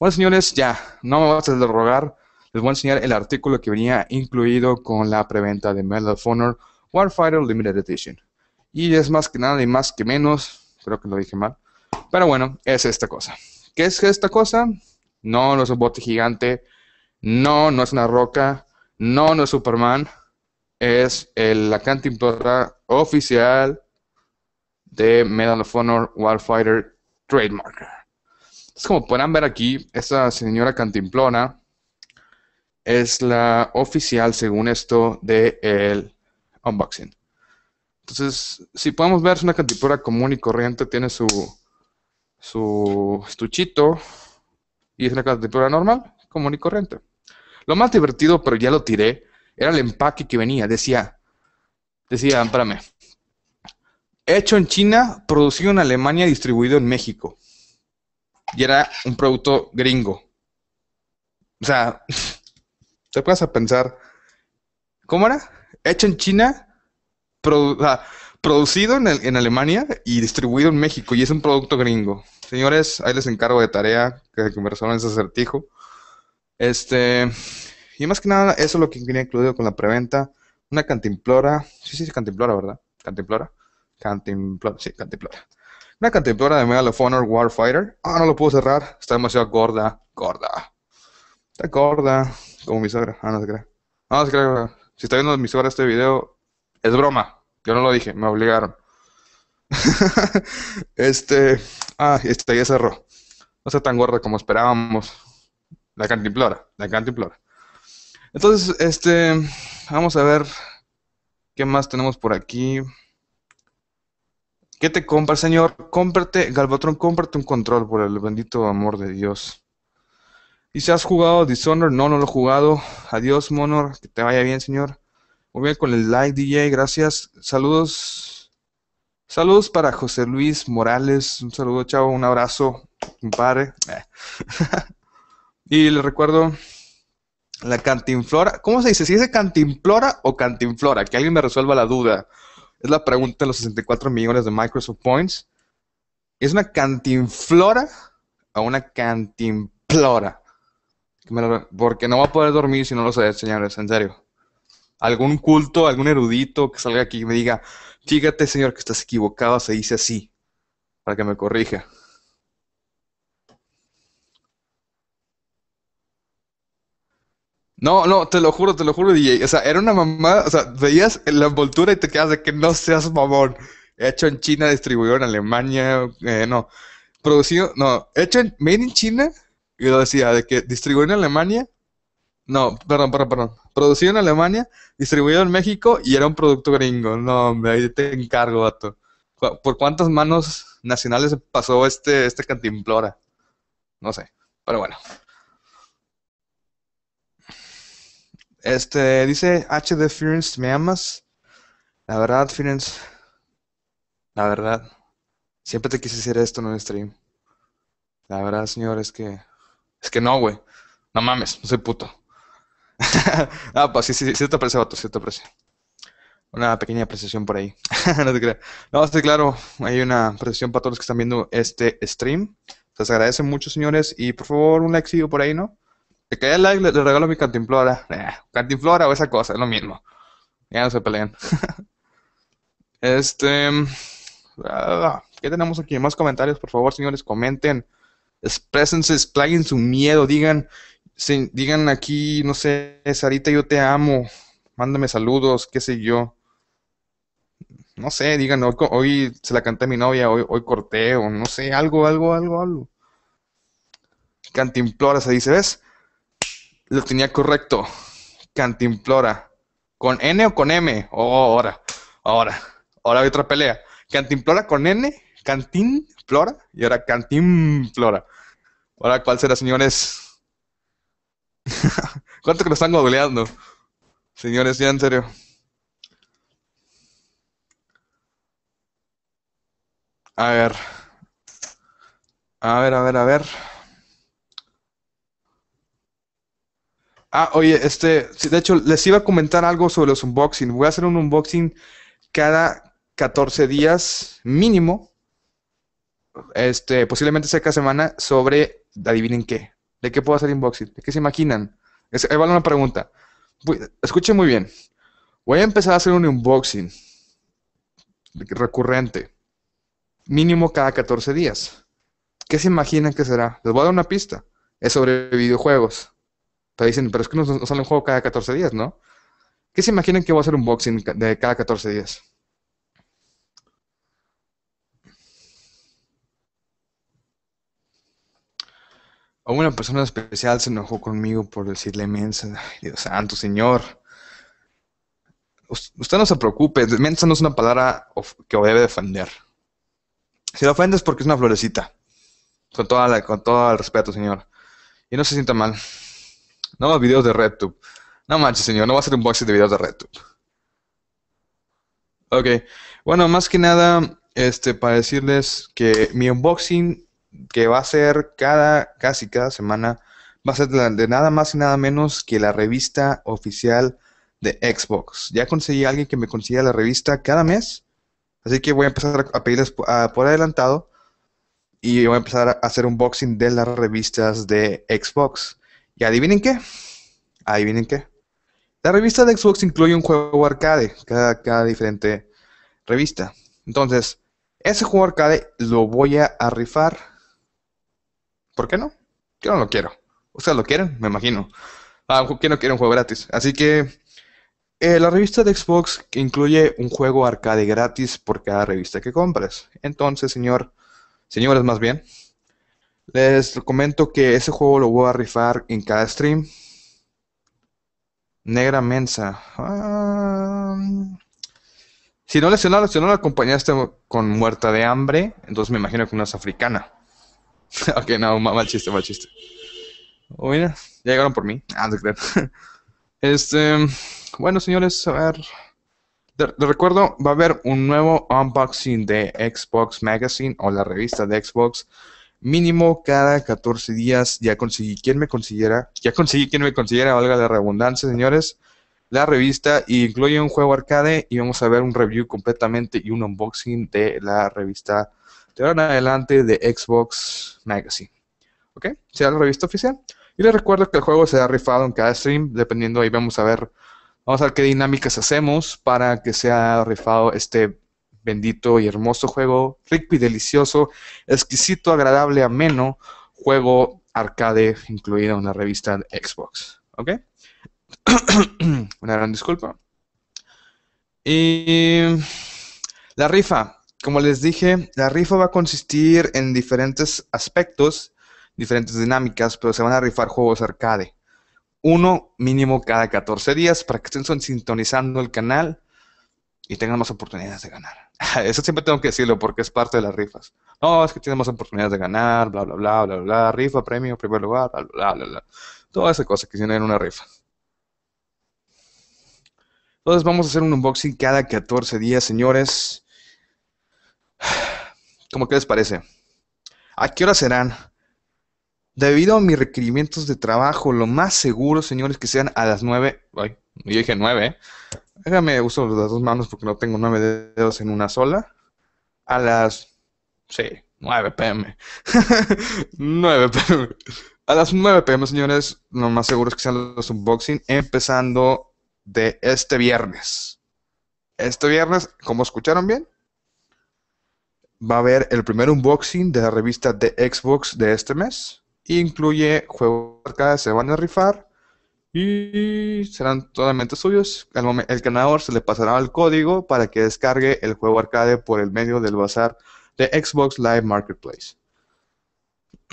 Bueno, señores, ya, no me vas a rogar les voy a enseñar el artículo que venía incluido con la preventa de Medal of Honor Warfighter Limited Edition. Y es más que nada y más que menos, creo que lo dije mal, pero bueno, es esta cosa. ¿Qué es esta cosa? No, no es un bote gigante, no, no es una roca, no, no es Superman, es la cantimplora oficial de Medal of Honor Warfighter Trademark. Es como podrán ver aquí, esta señora cantimplona es la oficial, según esto, del unboxing. Entonces, si podemos ver, es una cantipura común y corriente, tiene su, su estuchito y es una cantipura normal, común y corriente. Lo más divertido, pero ya lo tiré, era el empaque que venía. Decía, decía, espérame, hecho en China, producido en Alemania, distribuido en México. Y era un producto gringo. O sea, te vas a pensar, ¿cómo era? Hecho en China, producido en, en, Alemania y distribuido en México, y es un producto gringo. Señores, ahí les encargo de tarea que conversaron ese acertijo. Este, y más que nada, eso es lo que viene incluido con la preventa. Una cantimplora, sí, sí, cantimplora, ¿verdad? Cantimplora, cantimplora, sí, cantimplora. Una cantimplora de Medal of Honor Warfighter. Ah, no lo puedo cerrar, está demasiado gorda, gorda. Está gorda como mi suegra. Ah, no se Si está viendo mi suegra este video, es broma. Yo no lo dije, me obligaron. este. Ah, este ya cerró. No está tan gorda como esperábamos. La cantimplora, la cantimplora. Entonces, este. Vamos a ver. ¿Qué más tenemos por aquí? ¿Qué te compra, señor? Cómprate, Galvatron, cómprate un control por el bendito amor de Dios. Y si has jugado Dishonored, no, no lo he jugado. Adiós, Monor. Que te vaya bien, señor. Muy bien con el like, DJ. Gracias. Saludos. Saludos para José Luis Morales. Un saludo, chavo. Un abrazo, compadre. y le recuerdo la cantinflora. ¿Cómo se dice? ¿Si dice cantinflora o cantinflora? Que alguien me resuelva la duda. Es la pregunta de los 64 millones de Microsoft Points. ¿Es una cantinflora o una Cantinflora? porque no va a poder dormir si no lo sé, señores, en serio. Algún culto, algún erudito que salga aquí y me diga, fíjate, señor, que estás equivocado, se dice así, para que me corrija. No, no, te lo juro, te lo juro, DJ. O sea, era una mamá, o sea, veías la envoltura y te quedas de que no seas mamón. Hecho en China, distribuido en Alemania, eh, no. Producido, no, hecho en, made in China, y lo decía, de que distribuyó en Alemania, no, perdón, perdón, perdón, producido en Alemania, distribuido en México y era un producto gringo. No, hombre, ahí te encargo, vato. ¿Por cuántas manos nacionales pasó este, este cantimplora? No sé, pero bueno. Este, dice HD ¿me amas? La verdad, Fearance, la verdad, siempre te quise decir esto en un stream. La verdad, señor, es que es que no, güey. No mames, no soy puto. ah, pues sí, sí, sí te aprecio, vato, sí te aprecio. Una pequeña apreciación por ahí. no te creas. No, estoy claro, hay una apreciación para todos los que están viendo este stream. Les agradece mucho, señores, y por favor, un like yo por ahí, ¿no? Te cae el like, le, regalo mi cantimplora. Eh, cantimplora o esa cosa, es lo mismo. Ya no se peleen. este... Mm, ah, ¿Qué tenemos aquí? Más comentarios, por favor, señores, comenten presencias plaguen su miedo, digan, digan aquí, no sé, Sarita, yo te amo, mándame saludos, qué sé yo. No sé, digan, hoy, se la canté a mi novia, hoy, hoy corté, no sé, algo, algo, algo, algo. Cantimplora se dice, ¿ves? Lo tenía correcto. Cantimplora. ¿Con N o con M? Oh, ahora, ahora, ahora hay otra pelea. Cantimplora con N, Cantimplora, y ahora Cantimplora. Ahora, ¿cuál será, señores? ¿Cuánto que me están googleando? Señores, ya en serio. A ver. A ver, a ver, a ver. Ah, oye, este, de hecho, les iba a comentar algo sobre los unboxing. Voy a hacer un unboxing cada 14 días mínimo, este, posiblemente sea semana, sobre adivinen qué. ¿De qué puedo hacer unboxing? ¿De qué se imaginan? Es, ahí vale una pregunta. Escuchen muy bien. Voy a empezar a hacer un unboxing recurrente. Mínimo cada 14 días. ¿Qué se imaginan que será? Les voy a dar una pista. Es sobre videojuegos. Te dicen, pero es que no, sale un juego cada 14 días, ¿no? ¿Qué se imaginan que voy a hacer un unboxing de cada 14 días? o una persona especial se enojó conmigo por decirle mensa. Dios santo, señor. Usted no se preocupe, mensa no es una palabra que debe defender. Si la es porque es una florecita. Con, toda con todo el respeto, señor. Y no se sienta mal. No videos de RedTube. No manches, señor, no va a ser un box de videos de RedTube. Ok, bueno, más que nada, este, para decirles que mi unboxing que va a ser cada, casi cada semana, va a ser de nada más y nada menos que la revista oficial de Xbox. Ya conseguí a alguien que me consiga la revista cada mes, así que voy a empezar a pedirles por adelantado y voy a empezar a hacer un boxing de las revistas de Xbox. Y adivinen qué, adivinen qué. La revista de Xbox incluye un juego arcade, cada, cada diferente revista. Entonces, ese juego arcade lo voy a rifar ¿Por qué no? Yo no lo quiero. Ustedes lo quieren, me imagino. Ah, ¿quién no quiere un juego gratis? Así que eh, la revista de Xbox incluye un juego arcade gratis por cada revista que compres. Entonces, señor, señores más bien, les comento que ese juego lo voy a rifar en cada stream. Negra Mensa. Ah, si, no, si, si no la acompañaste con muerta de hambre, entonces me imagino que una es africana. ok, no, mal chiste, mal chiste. Oh, mira, ya llegaron por mí. Ah, Este, bueno, señores, a ver. De, recuerdo, va a haber un nuevo unboxing de Xbox Magazine o la revista de Xbox. Mínimo cada 14 días. Ya conseguí quien me consiguiera. Ya conseguí quien me consiguiera, valga la redundancia, señores. La revista incluye un juego arcade y vamos a ver un review completamente y un unboxing de la revista te ahora adelante de Xbox Magazine. ¿Ok? Será la revista oficial. Y les recuerdo que el juego se será rifado en cada stream, dependiendo, ahí vamos a ver, vamos a ver qué dinámicas hacemos para que sea rifado este bendito y hermoso juego, rico y delicioso, exquisito, agradable, ameno, juego arcade incluido en la revista de Xbox. ¿Ok? Una gran disculpa. Y la rifa, como les dije, la rifa va a consistir en diferentes aspectos, diferentes dinámicas, pero se van a rifar juegos arcade. Uno mínimo cada 14 días para que estén sintonizando el canal y tengan más oportunidades de ganar. Eso siempre tengo que decirlo porque es parte de las rifas. No, es que tienen más oportunidades de ganar, bla, bla, bla, bla, bla, rifa, premio, primer lugar, bla, bla, bla, bla. Toda esa cosa que tiene en una rifa. Entonces vamos a hacer un unboxing cada 14 días, señores. ¿Cómo que les parece? ¿A qué hora serán? Debido a mis requerimientos de trabajo, lo más seguro, señores, que sean a las 9. Ay, yo dije 9, ¿eh? Déjame uso las dos manos porque no tengo nueve dedos en una sola. A las. Sí, 9 pm. 9 pm. A las 9 pm, señores, lo más seguro es que sean los unboxing, empezando de este viernes. Este viernes, como escucharon bien, va a haber el primer unboxing de la revista de Xbox de este mes. Incluye juegos arcade se van a rifar y serán totalmente suyos. El, ganador se le pasará el código para que descargue el juego arcade por el medio del bazar de Xbox Live Marketplace.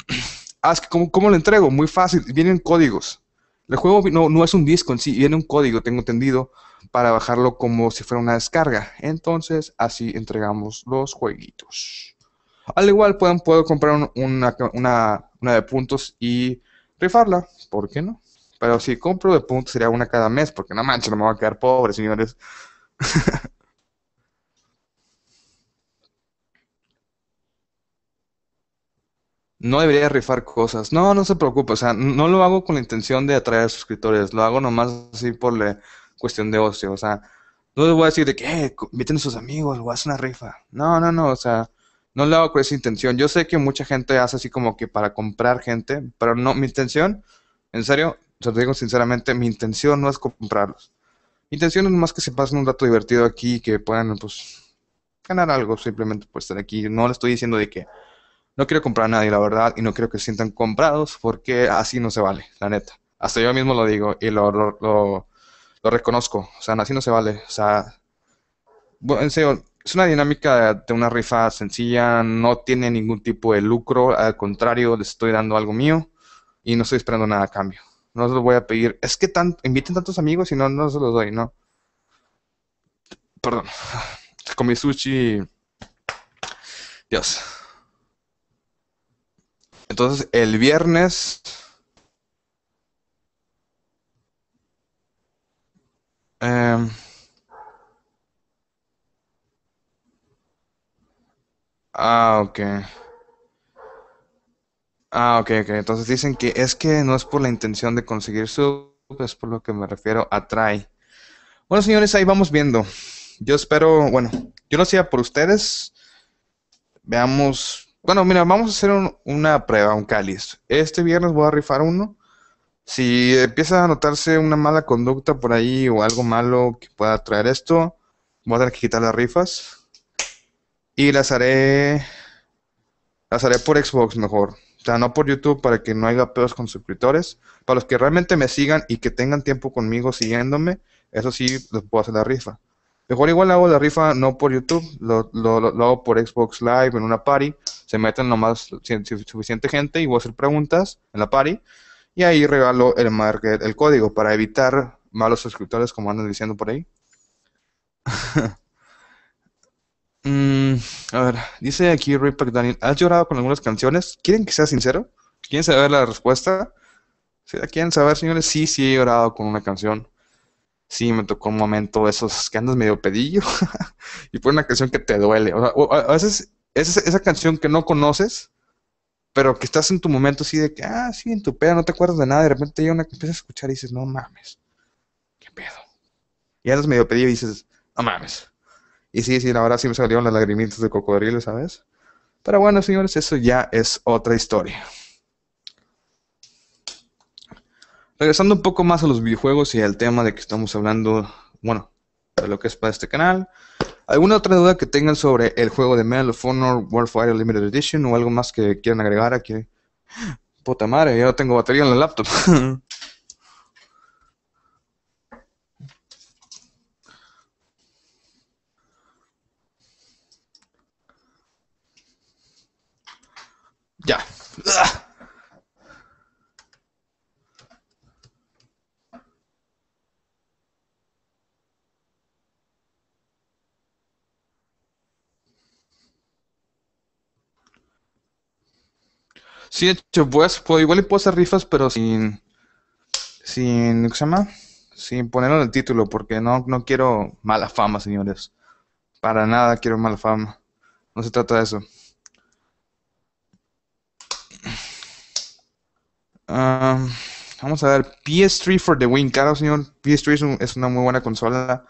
¿Cómo, ¿Cómo lo entrego? Muy fácil, vienen códigos. El juego no, no es un disco en sí, viene un código, tengo entendido, para bajarlo como si fuera una descarga. Entonces, así entregamos los jueguitos. Al igual, pueden, puedo comprar una, de puntos y rifarla. ¿Por qué no? Pero si compro de puntos sería una cada mes, porque no manches, no me voy a quedar pobre, señores. no debería rifar cosas. No, no se preocupe, o sea, no lo hago con la intención de atraer suscriptores, lo hago nomás así por, le, cuestión de ocio, o sea, no les voy a decir de que, eh, inviten a sus amigos o hacen una rifa. No, no, no, o sea, no lo hago con esa intención. Yo sé que mucha gente hace así como que para comprar gente, pero no, mi intención, en serio, se lo digo sinceramente, mi intención no es comprarlos. Mi intención es más que se pasen un rato divertido aquí y que puedan, pues, ganar algo simplemente por estar aquí. No le estoy diciendo de que no quiero comprar a nadie, la verdad, y no quiero que se sientan comprados porque así no se vale, la neta. Hasta yo mismo lo digo y lo, lo, lo lo reconozco, o sea, así no se vale. O sea, bueno, en serio, es una dinámica de una rifa sencilla, no tiene ningún tipo de lucro, al contrario, les estoy dando algo mío y no estoy esperando nada a cambio. No se lo voy a pedir, es que tan, inviten tantos amigos y no, no se los doy, no. Perdón, comí sushi. Dios. Entonces, el viernes Em, ah, ok. Ah, ok, ok. Entonces dicen que es que no es por la intención de conseguir sub, es por lo que me refiero a try Bueno, señores, ahí vamos viendo. Yo espero, bueno, yo lo hacía por ustedes. Veamos. Bueno, mira, vamos a hacer una prueba, un cáliz. Este viernes voy a rifar uno si empieza a notarse una mala conducta por ahí o algo malo que pueda traer esto, voy a tener que quitar las rifas. Y las haré. Las haré por Xbox mejor. O sea, no por YouTube para que no haya pedos con suscriptores. Para los que realmente me sigan y que tengan tiempo conmigo siguiéndome, eso sí, les puedo hacer la rifa. Mejor igual hago la rifa no por YouTube, lo, lo, lo hago por Xbox Live en una party. Se meten nomás suficiente gente y voy a hacer preguntas en la party y ahí regalo el, el código para evitar malos suscriptores, como andan diciendo por ahí. Mm, a ver, dice aquí Ripper Daniel, ¿has llorado con algunas canciones? ¿Quieren que sea sincero? ¿Quieren saber la respuesta? quieren saber, señores? Sí, sí he llorado con una canción. Sí, me tocó un momento esos que andas medio pedillo y fue una canción que te duele. O sea, a veces esa canción que no conoces pero que estás en tu momento así de que, ah, sí, en tu pedo, no te acuerdas de nada, de repente ya una que empiezas a escuchar y dices, no mames, qué pedo. Y andas medio pedido y dices, no mames. Y sí, sí, ahora sí me salieron las lagrimitas de cocodrilo, ¿sabes? Pero bueno, señores, eso ya es otra historia. Regresando un poco más a los videojuegos y al tema de que estamos hablando, bueno, de lo que es para este canal, ¿Alguna otra duda que tengan sobre el juego de Medal of Honor Limited Edition o algo más que quieran agregar aquí? Puta madre, ya no tengo batería en la laptop. ya. Sí, de hecho, pues, igual puedo hacer rifas, pero sin. sin ¿Cómo se llama? Sin ponerlo en el título, porque no, no quiero mala fama, señores. Para nada quiero mala fama. No se trata de eso. vamos a ver. PS3 for the win. Claro, señor. PS3 es, es una muy buena consola.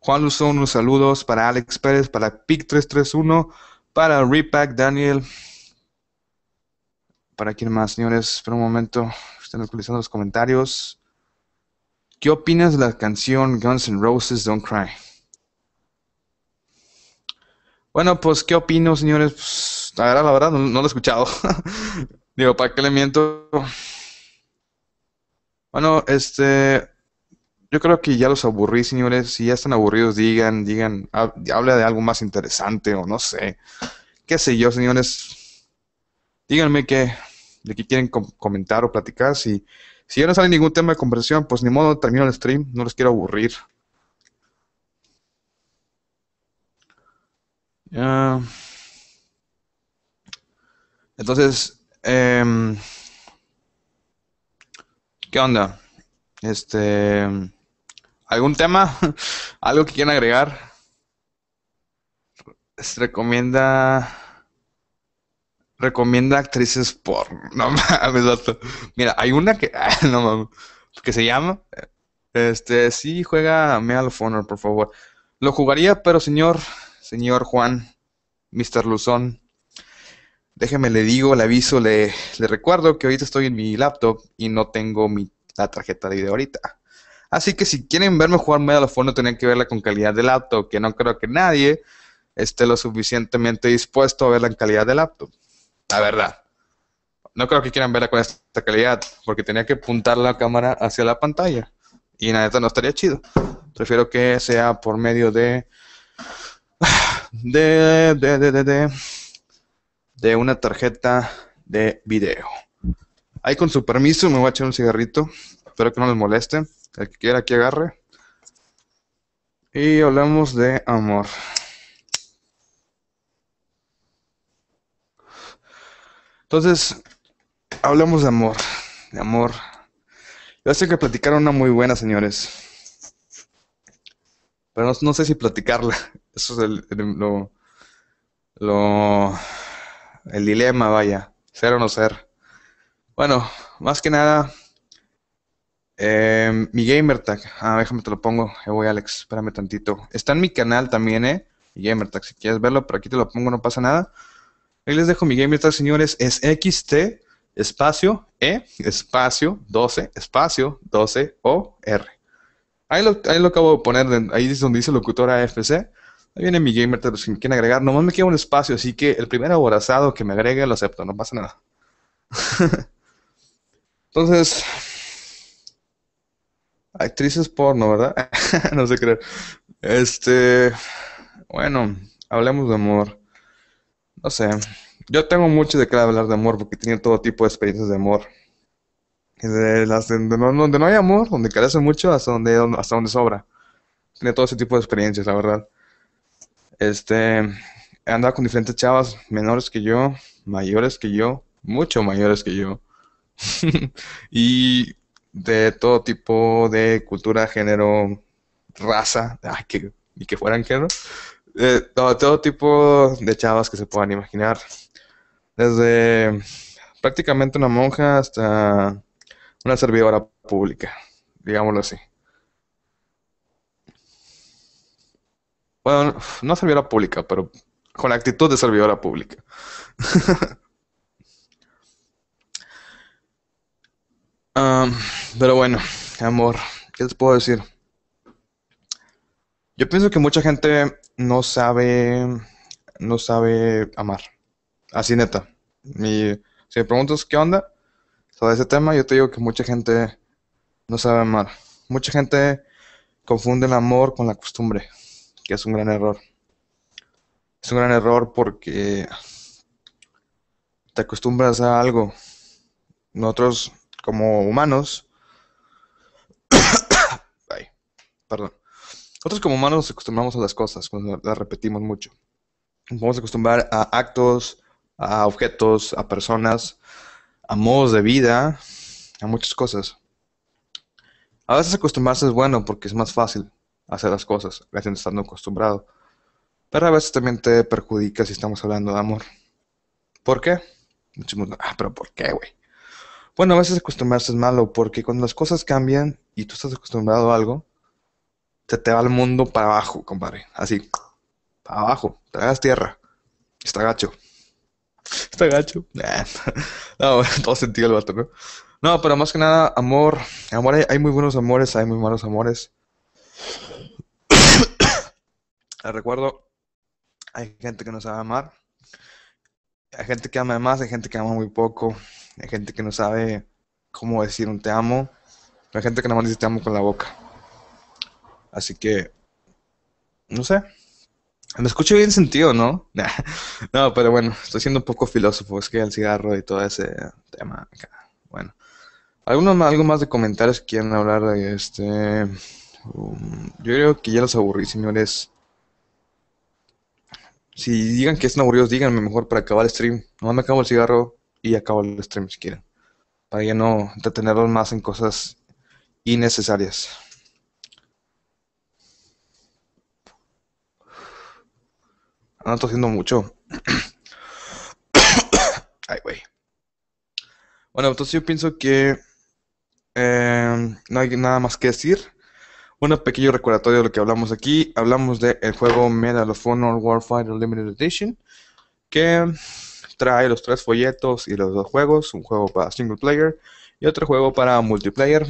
Juan Luzón, unos saludos para Alex Pérez, para Pic331, para Repack, Daniel. ¿Para quien más, señores? Espera un momento. Están actualizando los comentarios. ¿Qué opinas de la canción Guns N' Roses Don't Cry? Bueno, pues, ¿qué opino, señores? Pues, la verdad, no, lo he escuchado. Digo, ¿para qué le miento? Bueno, este. Yo creo que ya los aburrí, señores. Si ya están aburridos, digan, digan, habla de algo más interesante o no sé. ¿Qué sé yo, señores? Díganme qué, de qué quieren comentar o platicar. Si, si ya no sale ningún tema de conversación, pues ni modo, termino el stream, no les quiero aburrir. entonces, em, ¿qué onda? Este, ¿algún tema? ¿Algo que quieran agregar? ¿Se recomienda recomienda actrices por. No mames, Mira, hay una que. Ah, no mames. Que se llama. Este, sí, juega Medal of Honor, por favor. Lo jugaría, pero señor. Señor Juan. Mr. Luzón. Déjeme le digo, le aviso, le, le recuerdo que ahorita estoy en mi laptop y no tengo mi, la tarjeta de video ahorita. Así que si quieren verme jugar Medal of Honor, tienen que verla con calidad de laptop, que no creo que nadie esté lo suficientemente dispuesto a verla en calidad de laptop. La verdad. No creo que quieran verla con esta calidad, porque tenía que apuntar la cámara hacia la pantalla. Y nada neta no estaría chido. Prefiero que sea por medio de. de. de. de. de, de, una tarjeta de video. Ahí con su permiso me voy a echar un cigarrito. Espero que no les moleste. El que quiera que agarre. Y hablamos de amor. Entonces, hablamos de amor, de amor. Yo sé que platicaron una muy buena, señores. Pero no, sé si platicarla. Eso es el, lo, dilema, vaya. Ser o no ser. Bueno, más que nada, eh, mi gamertag. Ah, déjame te lo pongo. Yo voy, Alex. Espérame tantito. Está en mi canal también, eh. Mi gamertag. Si quieres verlo, pero aquí te lo pongo, no pasa nada. Ahí les dejo mi gamer, señores. Es XT espacio E espacio 12 espacio 12 O R. Ahí lo, acabo de poner, ahí es donde dice locutora FC. Ahí viene mi gamer si me quieren agregar. Nomás me queda un espacio, así que el primer aborazado que me agregue lo acepto, no pasa nada. Entonces, actrices porno, ¿verdad? no sé creer. Este, bueno, hablemos de amor. No sé. Yo tengo mucho de qué hablar de amor porque tiene todo tipo de experiencias de amor. las donde no hay amor, donde carece mucho, hasta donde, hasta donde sobra. Tiene todo ese tipo de experiencias, la verdad. Este, he con diferentes chavas menores que yo, mayores que yo, mucho mayores que yo. y de todo tipo de cultura, género, raza, que, y que fueran de eh, todo, tipo de chavas que se puedan imaginar. Desde prácticamente una monja hasta una servidora pública, digámoslo así. Bueno, no servidora pública, pero con la actitud de servidora pública. pero bueno, amor, ¿qué les puedo decir? Yo pienso que mucha gente no sabe, no sabe amar. Así neta. si me preguntas qué onda sobre ese tema, yo te digo que mucha gente no sabe amar. Mucha gente confunde el amor con la costumbre, que es un gran error. Es un gran error porque te acostumbras a algo. Nosotros, como humanos, perdón nosotros como humanos nos acostumbramos a las cosas cuando las repetimos mucho. Nos vamos a acostumbrar a actos, a objetos, a personas, a modos de vida, a muchas cosas. A veces acostumbrarse es bueno porque es más fácil hacer las cosas, gracias estando acostumbrado. Pero a veces también te perjudica si estamos hablando de amor. ¿Por qué? Decimos, ah, pero ¿por qué, güey? Bueno, a veces acostumbrarse es malo porque cuando las cosas cambian y tú estás acostumbrado a algo, se te va el mundo para abajo, compadre. Así, para abajo, tragas tierra. Está gacho. Está gacho. no, todo sentido el vato, ¿no? No, pero más que nada, amor. Amor, hay, muy buenos amores, hay muy malos amores. recuerdo, hay gente que no sabe amar. Hay gente que ama más, hay gente que ama muy poco. Hay gente que no sabe cómo decir un te amo. Hay gente que nada más dice te amo con la boca. Así que, no sé. Me escucho bien sentido, ¿no? No, pero bueno, estoy siendo un poco filósofo, es que el cigarro y todo ese tema Bueno. algunos algo más de comentarios quieren hablar de este. Um, yo creo que ya los aburrí, señores. Si digan que es aburridos, díganme mejor para acabar el stream. Nomás me acabo el cigarro y acabo el stream si quieren. Para ya no entretenerlos más en cosas innecesarias. Ando haciendo mucho. Ay, güey. Bueno, entonces yo pienso que em, no hay nada más que decir. Un pequeño recordatorio de lo que hablamos aquí. Hablamos del el juego Medal of Honor Warfighter Limited Edition, que trae los tres folletos y los dos juegos, un juego para single player y otro juego para multiplayer.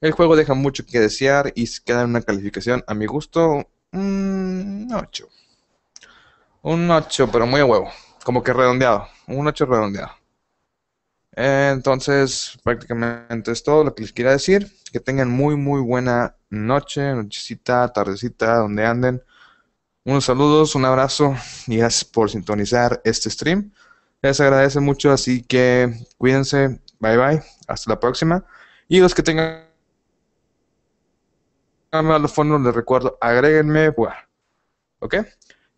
El juego deja mucho que desear y se queda en una calificación, a mi gusto, no mm, un 8, pero muy huevo. Como que redondeado. Un 8 redondeado. Entonces, prácticamente es todo lo que les quería decir. Que tengan muy, muy buena noche, nochecita, tardecita, donde anden. Unos saludos, un abrazo y gracias por sintonizar este stream. Les agradece mucho, así que cuídense. Bye bye. Hasta la próxima. Y los que tengan a los fondos, les recuerdo, agréguenme. ¿Ok?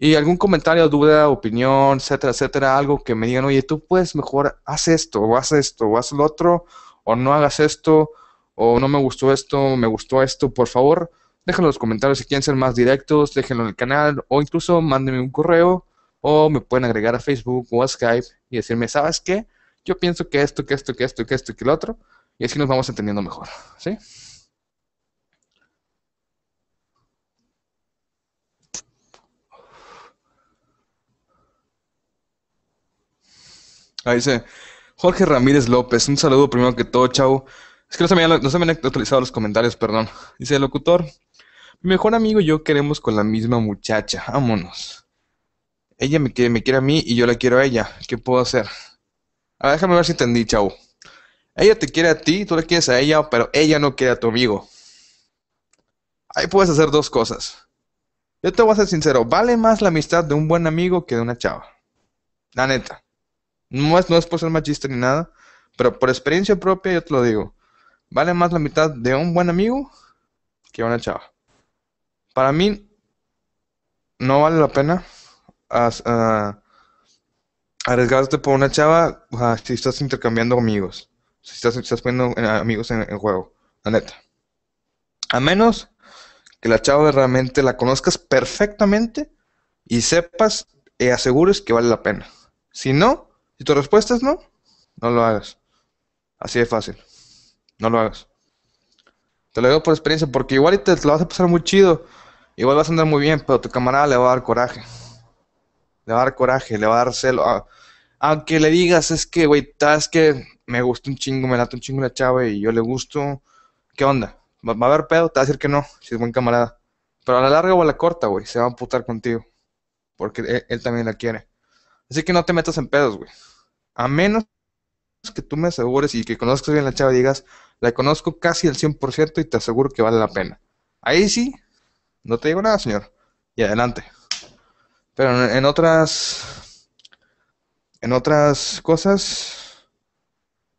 Y algún comentario, duda, opinión, etcétera, etcétera, algo que me digan, oye, tú puedes mejor, haz esto, o haz esto, o haz lo otro, o no hagas esto, o no me gustó esto, me gustó esto, por favor, déjenlo en los comentarios si quieren ser más directos, déjenlo en el canal, o incluso mándenme un correo, o me pueden agregar a Facebook o a Skype y decirme, ¿sabes qué? Yo pienso que esto, que esto, que esto, que esto, que lo otro, y así nos vamos entendiendo mejor, ¿sí? Ahí dice Jorge Ramírez López. Un saludo primero que todo, chau. Es que no se me, han actualizado los comentarios, perdón. Dice el locutor. Mi mejor amigo y yo queremos con la misma muchacha. Vámonos. Ella me quiere, me quiere a mí y yo la quiero a ella. ¿Qué puedo hacer? A ver, déjame ver si entendí, chao Ella te quiere a ti, tú le quieres a ella, pero ella no quiere a tu amigo. Ahí puedes hacer dos cosas. Yo te voy a ser sincero, vale más la amistad de un buen amigo que de una chava. La neta. No es, no es por ser machista ni nada, pero por experiencia propia yo te lo digo. Vale más la mitad de un buen amigo que una chava. Para mí, no vale la pena ah, arriesgarte por una chava ah, si estás intercambiando amigos. Si estás, estás poniendo eh, amigos en el juego, la neta. A menos que la chava realmente la conozcas perfectamente y sepas y asegures que vale la pena. Si no, si tu respuesta es no, no lo hagas. Así de fácil. No lo hagas. Te lo digo por experiencia, porque igual te, lo vas a pasar muy chido. Igual vas a andar muy bien, pero tu camarada le va a dar coraje. Le va a dar coraje, le va a dar celo. Ah, aunque le digas, es que, güey, es que me gusta un chingo, me lata un chingo la chava y yo le gusto. ¿Qué onda? Va, a haber pedo, te va a decir que no, si es buen camarada. Pero a la larga o a la corta, güey, se va a amputar contigo. Porque e, él también la quiere. Así que no te metas en pedos, güey. A menos que tú me asegures y que conozcas bien la chava y digas, la conozco casi al 100% y te aseguro que vale la pena. Ahí sí, no te digo nada, señor. Y adelante. Pero en, otras. En otras cosas.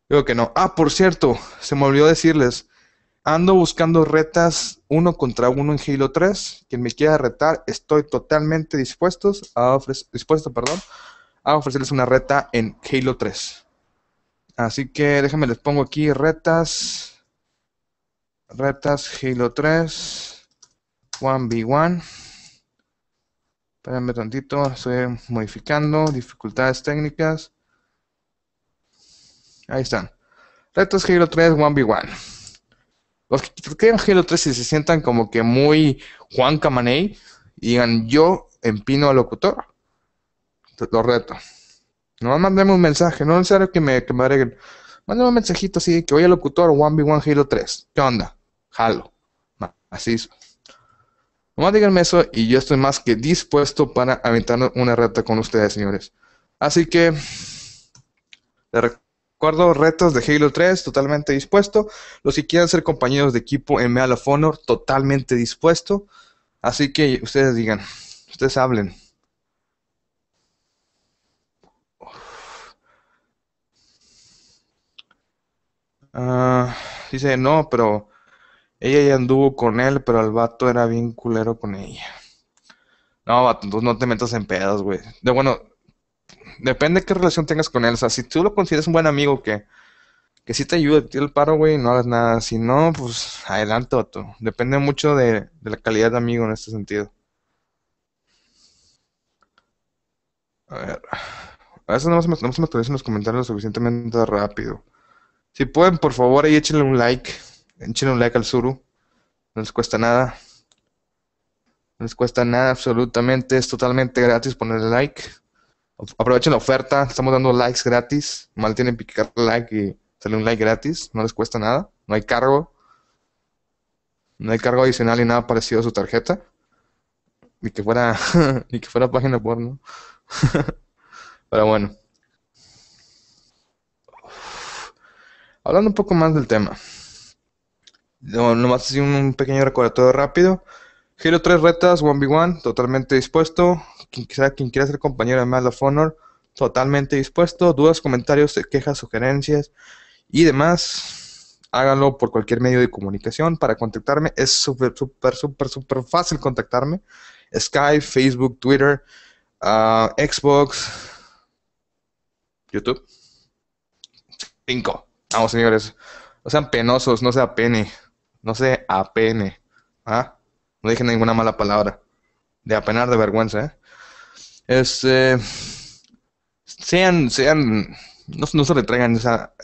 Creo que no. Ah, por cierto, se me olvidó decirles. Ando buscando retas uno contra uno en Halo 3. Quien me quiera retar, estoy totalmente dispuesto a ofrecer, dispuesto perdón, a ofrecerles una reta en Halo 3. Así que déjenme les pongo aquí retas. Retas Halo 3 1v1. Espérenme tantito, estoy modificando dificultades técnicas. Ahí están. Retas Halo 3 1v1. Los que quieran Halo 3 y se sientan como que muy Juan Camaney digan yo empino al locutor los retos reto. No, mandenme un mensaje, no es necesario que me, que me un mensajito así, que voy al locutor 1v1 Halo 3. ¿Qué onda? Halo, Así es. Nomás díganme eso y yo estoy más que dispuesto para aventar una reta con ustedes, señores. Así que, les recuerdo, retos de Halo 3, totalmente dispuesto. Los que quieran ser compañeros de equipo en Medal of totalmente dispuesto. Así que ustedes digan, ustedes hablen. Ah, dice, no, pero ella ya anduvo con él, pero el vato era bien culero con ella. No, vato, entonces no te metas en pedos güey. De bueno, depende qué relación tengas con él. O sea, si tú lo consideras un buen amigo que, que sí te ayude, ti el paro, güey, no hagas nada. Si no, pues adelante, vato. Depende mucho de, la calidad de amigo en este sentido. A ver. A veces no más me, no los comentarios lo suficientemente rápido. Si pueden, por favor, ahí échenle un like. Échenle un like al Zuru. No les cuesta nada. No les cuesta nada absolutamente. Es totalmente gratis ponerle like. Aprovechen la oferta. Estamos dando likes gratis. Mal tienen picar picar like y sale un like gratis. No les cuesta nada. No hay cargo. No hay cargo adicional ni nada parecido a su tarjeta. Ni que fuera, ni que fuera página porno. Pero bueno. Hablando un poco más del tema. nomás así un pequeño recordatorio rápido. Giro tres retas, 1v1, totalmente dispuesto. Quien, quien quiera ser compañero de Mad Honor, totalmente dispuesto. Dudas, comentarios, quejas, sugerencias y demás, háganlo por cualquier medio de comunicación. Para contactarme es súper, súper, súper, súper fácil contactarme. Skype, Facebook, Twitter, ah, Xbox, YouTube. Cinco. Vamos, señores, no sean penosos, no se apene, no se apene, ¿ah? No dije ninguna mala palabra. De apenar de vergüenza, ¿eh? este, sean, sean, no, se retraigan,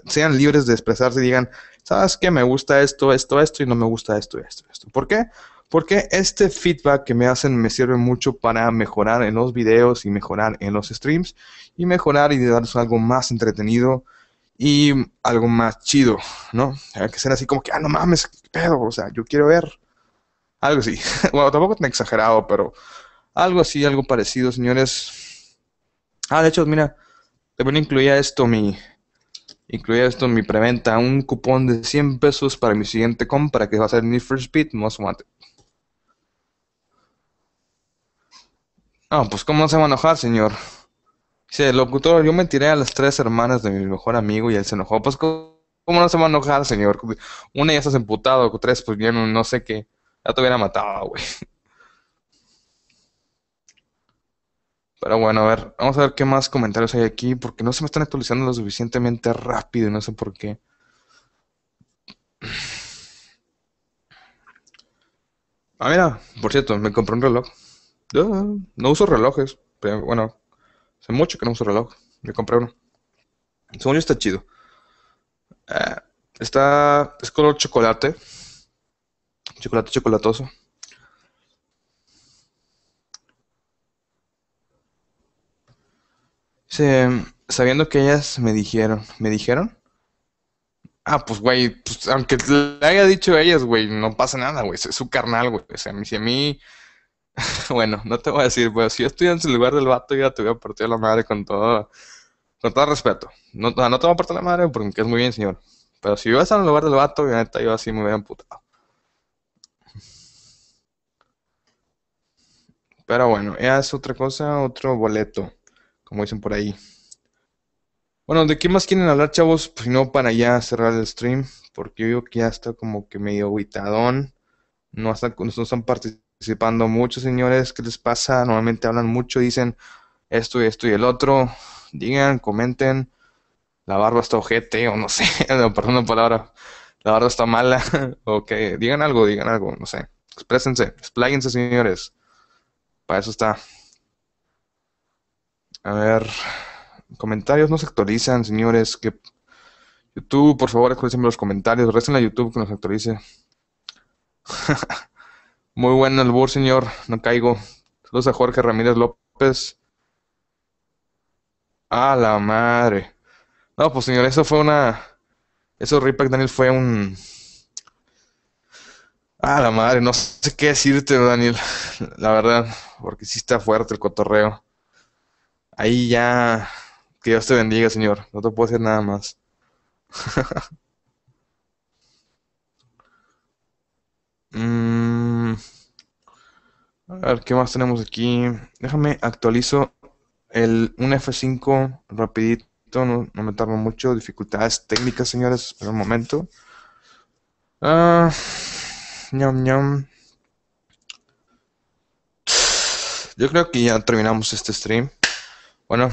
sean libres de expresarse y digan, ¿sabes qué? Me gusta esto, esto, esto y no me gusta esto, esto, esto. ¿Por qué? Porque este feedback que me hacen me sirve mucho para mejorar en los videos y mejorar en los streams y mejorar y darles algo más entretenido y algo más chido, ¿no? Que sean así como que, ah, no mames, qué pedo, o sea, yo quiero ver. Algo así. bueno, tampoco tan exagerado, pero algo así, algo parecido, señores. Ah, de hecho, mira, también incluía esto mi. Incluía esto en mi preventa, un cupón de 100 pesos para mi siguiente compra, que va a ser mi first beat Most Wanted. Ah, pues cómo se va a enojar, señor. Dice, locutor, yo me tiré a las tres hermanas de mi mejor amigo y él se enojó. Pues, ¿cómo, no se va a enojar, señor? Una ya estás emputado, tres, pues bien, no, sé qué. Ya te hubiera matado, güey. Pero bueno, a ver, vamos a ver qué más comentarios hay aquí, porque no se me están actualizando lo suficientemente rápido y no sé por qué. Ah, mira, por cierto, me compré un reloj. Yo no uso relojes, pero bueno, Hace mucho que no uso reloj. Me compré uno. Según yo está chido. Eh, está. Es color chocolate. Chocolate chocolatoso. sabiendo que ellas me dijeron. ¿Me dijeron? Ah, pues, güey, pues, aunque le haya dicho a ellas, güey, no pasa nada, güey. Es su carnal, güey. O sea, si a mí bueno, no te voy a decir, pues si yo estoy en el lugar del vato, ya te voy a la madre con todo, con todo respeto. No, no te voy a partir la madre porque es muy bien, señor. Pero si yo estaba en el lugar del vato, yo así me hubiera amputado. Pero bueno, ya es otra cosa, otro boleto, como dicen por ahí. Bueno, ¿de qué más quieren hablar, chavos? Pues no, para ya cerrar el stream, porque yo que ya está como que medio aguitadón. No, hasta, no están participando participando muchos señores. ¿Qué les pasa? Normalmente hablan mucho, dicen esto y esto y el otro. Digan, comenten. La barba está ojete, o no sé, perdón la palabra. La barba está mala. ok, digan algo, digan algo, no sé. Exprésense, expláyense, señores. Para eso está. A ver, comentarios no se actualizan, señores. Que YouTube, por favor, actualicen los comentarios. resten a YouTube que nos actualice. Muy buen albur, señor. No caigo. Saludos a Jorge Ramírez López. A la madre. No, pues señor, eso fue una. Eso Ripack Daniel fue un. A la madre, no sé qué decirte, Daniel. La verdad, porque sí está fuerte el cotorreo. Ahí ya. Que Dios te bendiga, señor. No te puedo decir nada más. Mm, a ver, ¿qué más tenemos aquí? Déjame actualizo el, un F5 rapidito, no, me tardo mucho. Dificultades técnicas, señores, por un momento. Ah, ñam, Yo creo que ya terminamos este stream. Bueno,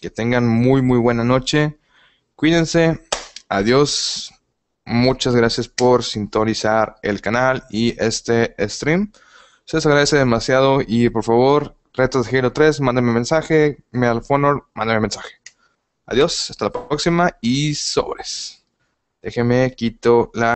que tengan muy, muy buena noche. Cuídense. Adiós. Muchas gracias por sintonizar el canal y este stream. Se les agradece demasiado y por favor, Retos de Giro 3, mándenme mensaje, me alfonor honor, mándenme mensaje. Adiós, hasta la próxima y sobres. Déjenme quito la...